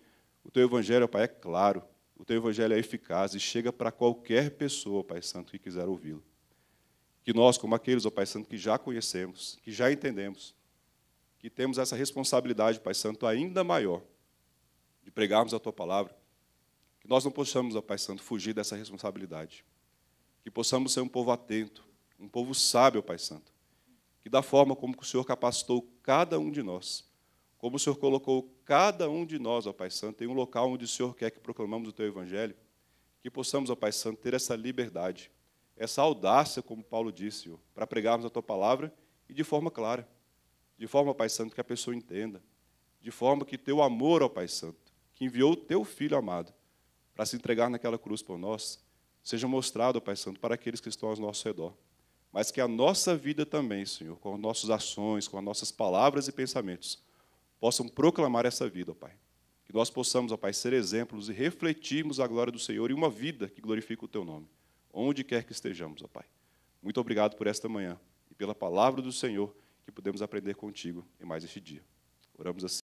o teu evangelho, Pai, é claro, o teu evangelho é eficaz e chega para qualquer pessoa, Pai Santo, que quiser ouvi-lo. Que nós, como aqueles, ó Pai Santo, que já conhecemos, que já entendemos, que temos essa responsabilidade, Pai Santo, ainda maior, de pregarmos a tua palavra, que nós não possamos, ó Pai Santo, fugir dessa responsabilidade. Que possamos ser um povo atento, um povo sábio, Pai Santo, que da forma como o Senhor capacitou cada um de nós, como o Senhor colocou cada um de nós, ó Pai Santo, em um local onde o Senhor quer que proclamamos o Teu Evangelho, que possamos, ó Pai Santo, ter essa liberdade, essa audácia, como Paulo disse, Senhor, para pregarmos a Tua palavra e de forma clara, de forma, Pai Santo, que a pessoa entenda, de forma que Teu amor, ó Pai Santo, que enviou o Teu Filho amado para se entregar naquela cruz por nós, seja mostrado, ó Pai Santo, para aqueles que estão ao nosso redor mas que a nossa vida também, Senhor, com as nossas ações, com as nossas palavras e pensamentos, possam proclamar essa vida, ó Pai. Que nós possamos, ó Pai, ser exemplos e refletirmos a glória do Senhor e uma vida que glorifica o Teu nome, onde quer que estejamos, ó Pai. Muito obrigado por esta manhã e pela palavra do Senhor que podemos aprender contigo em mais este dia. Oramos assim.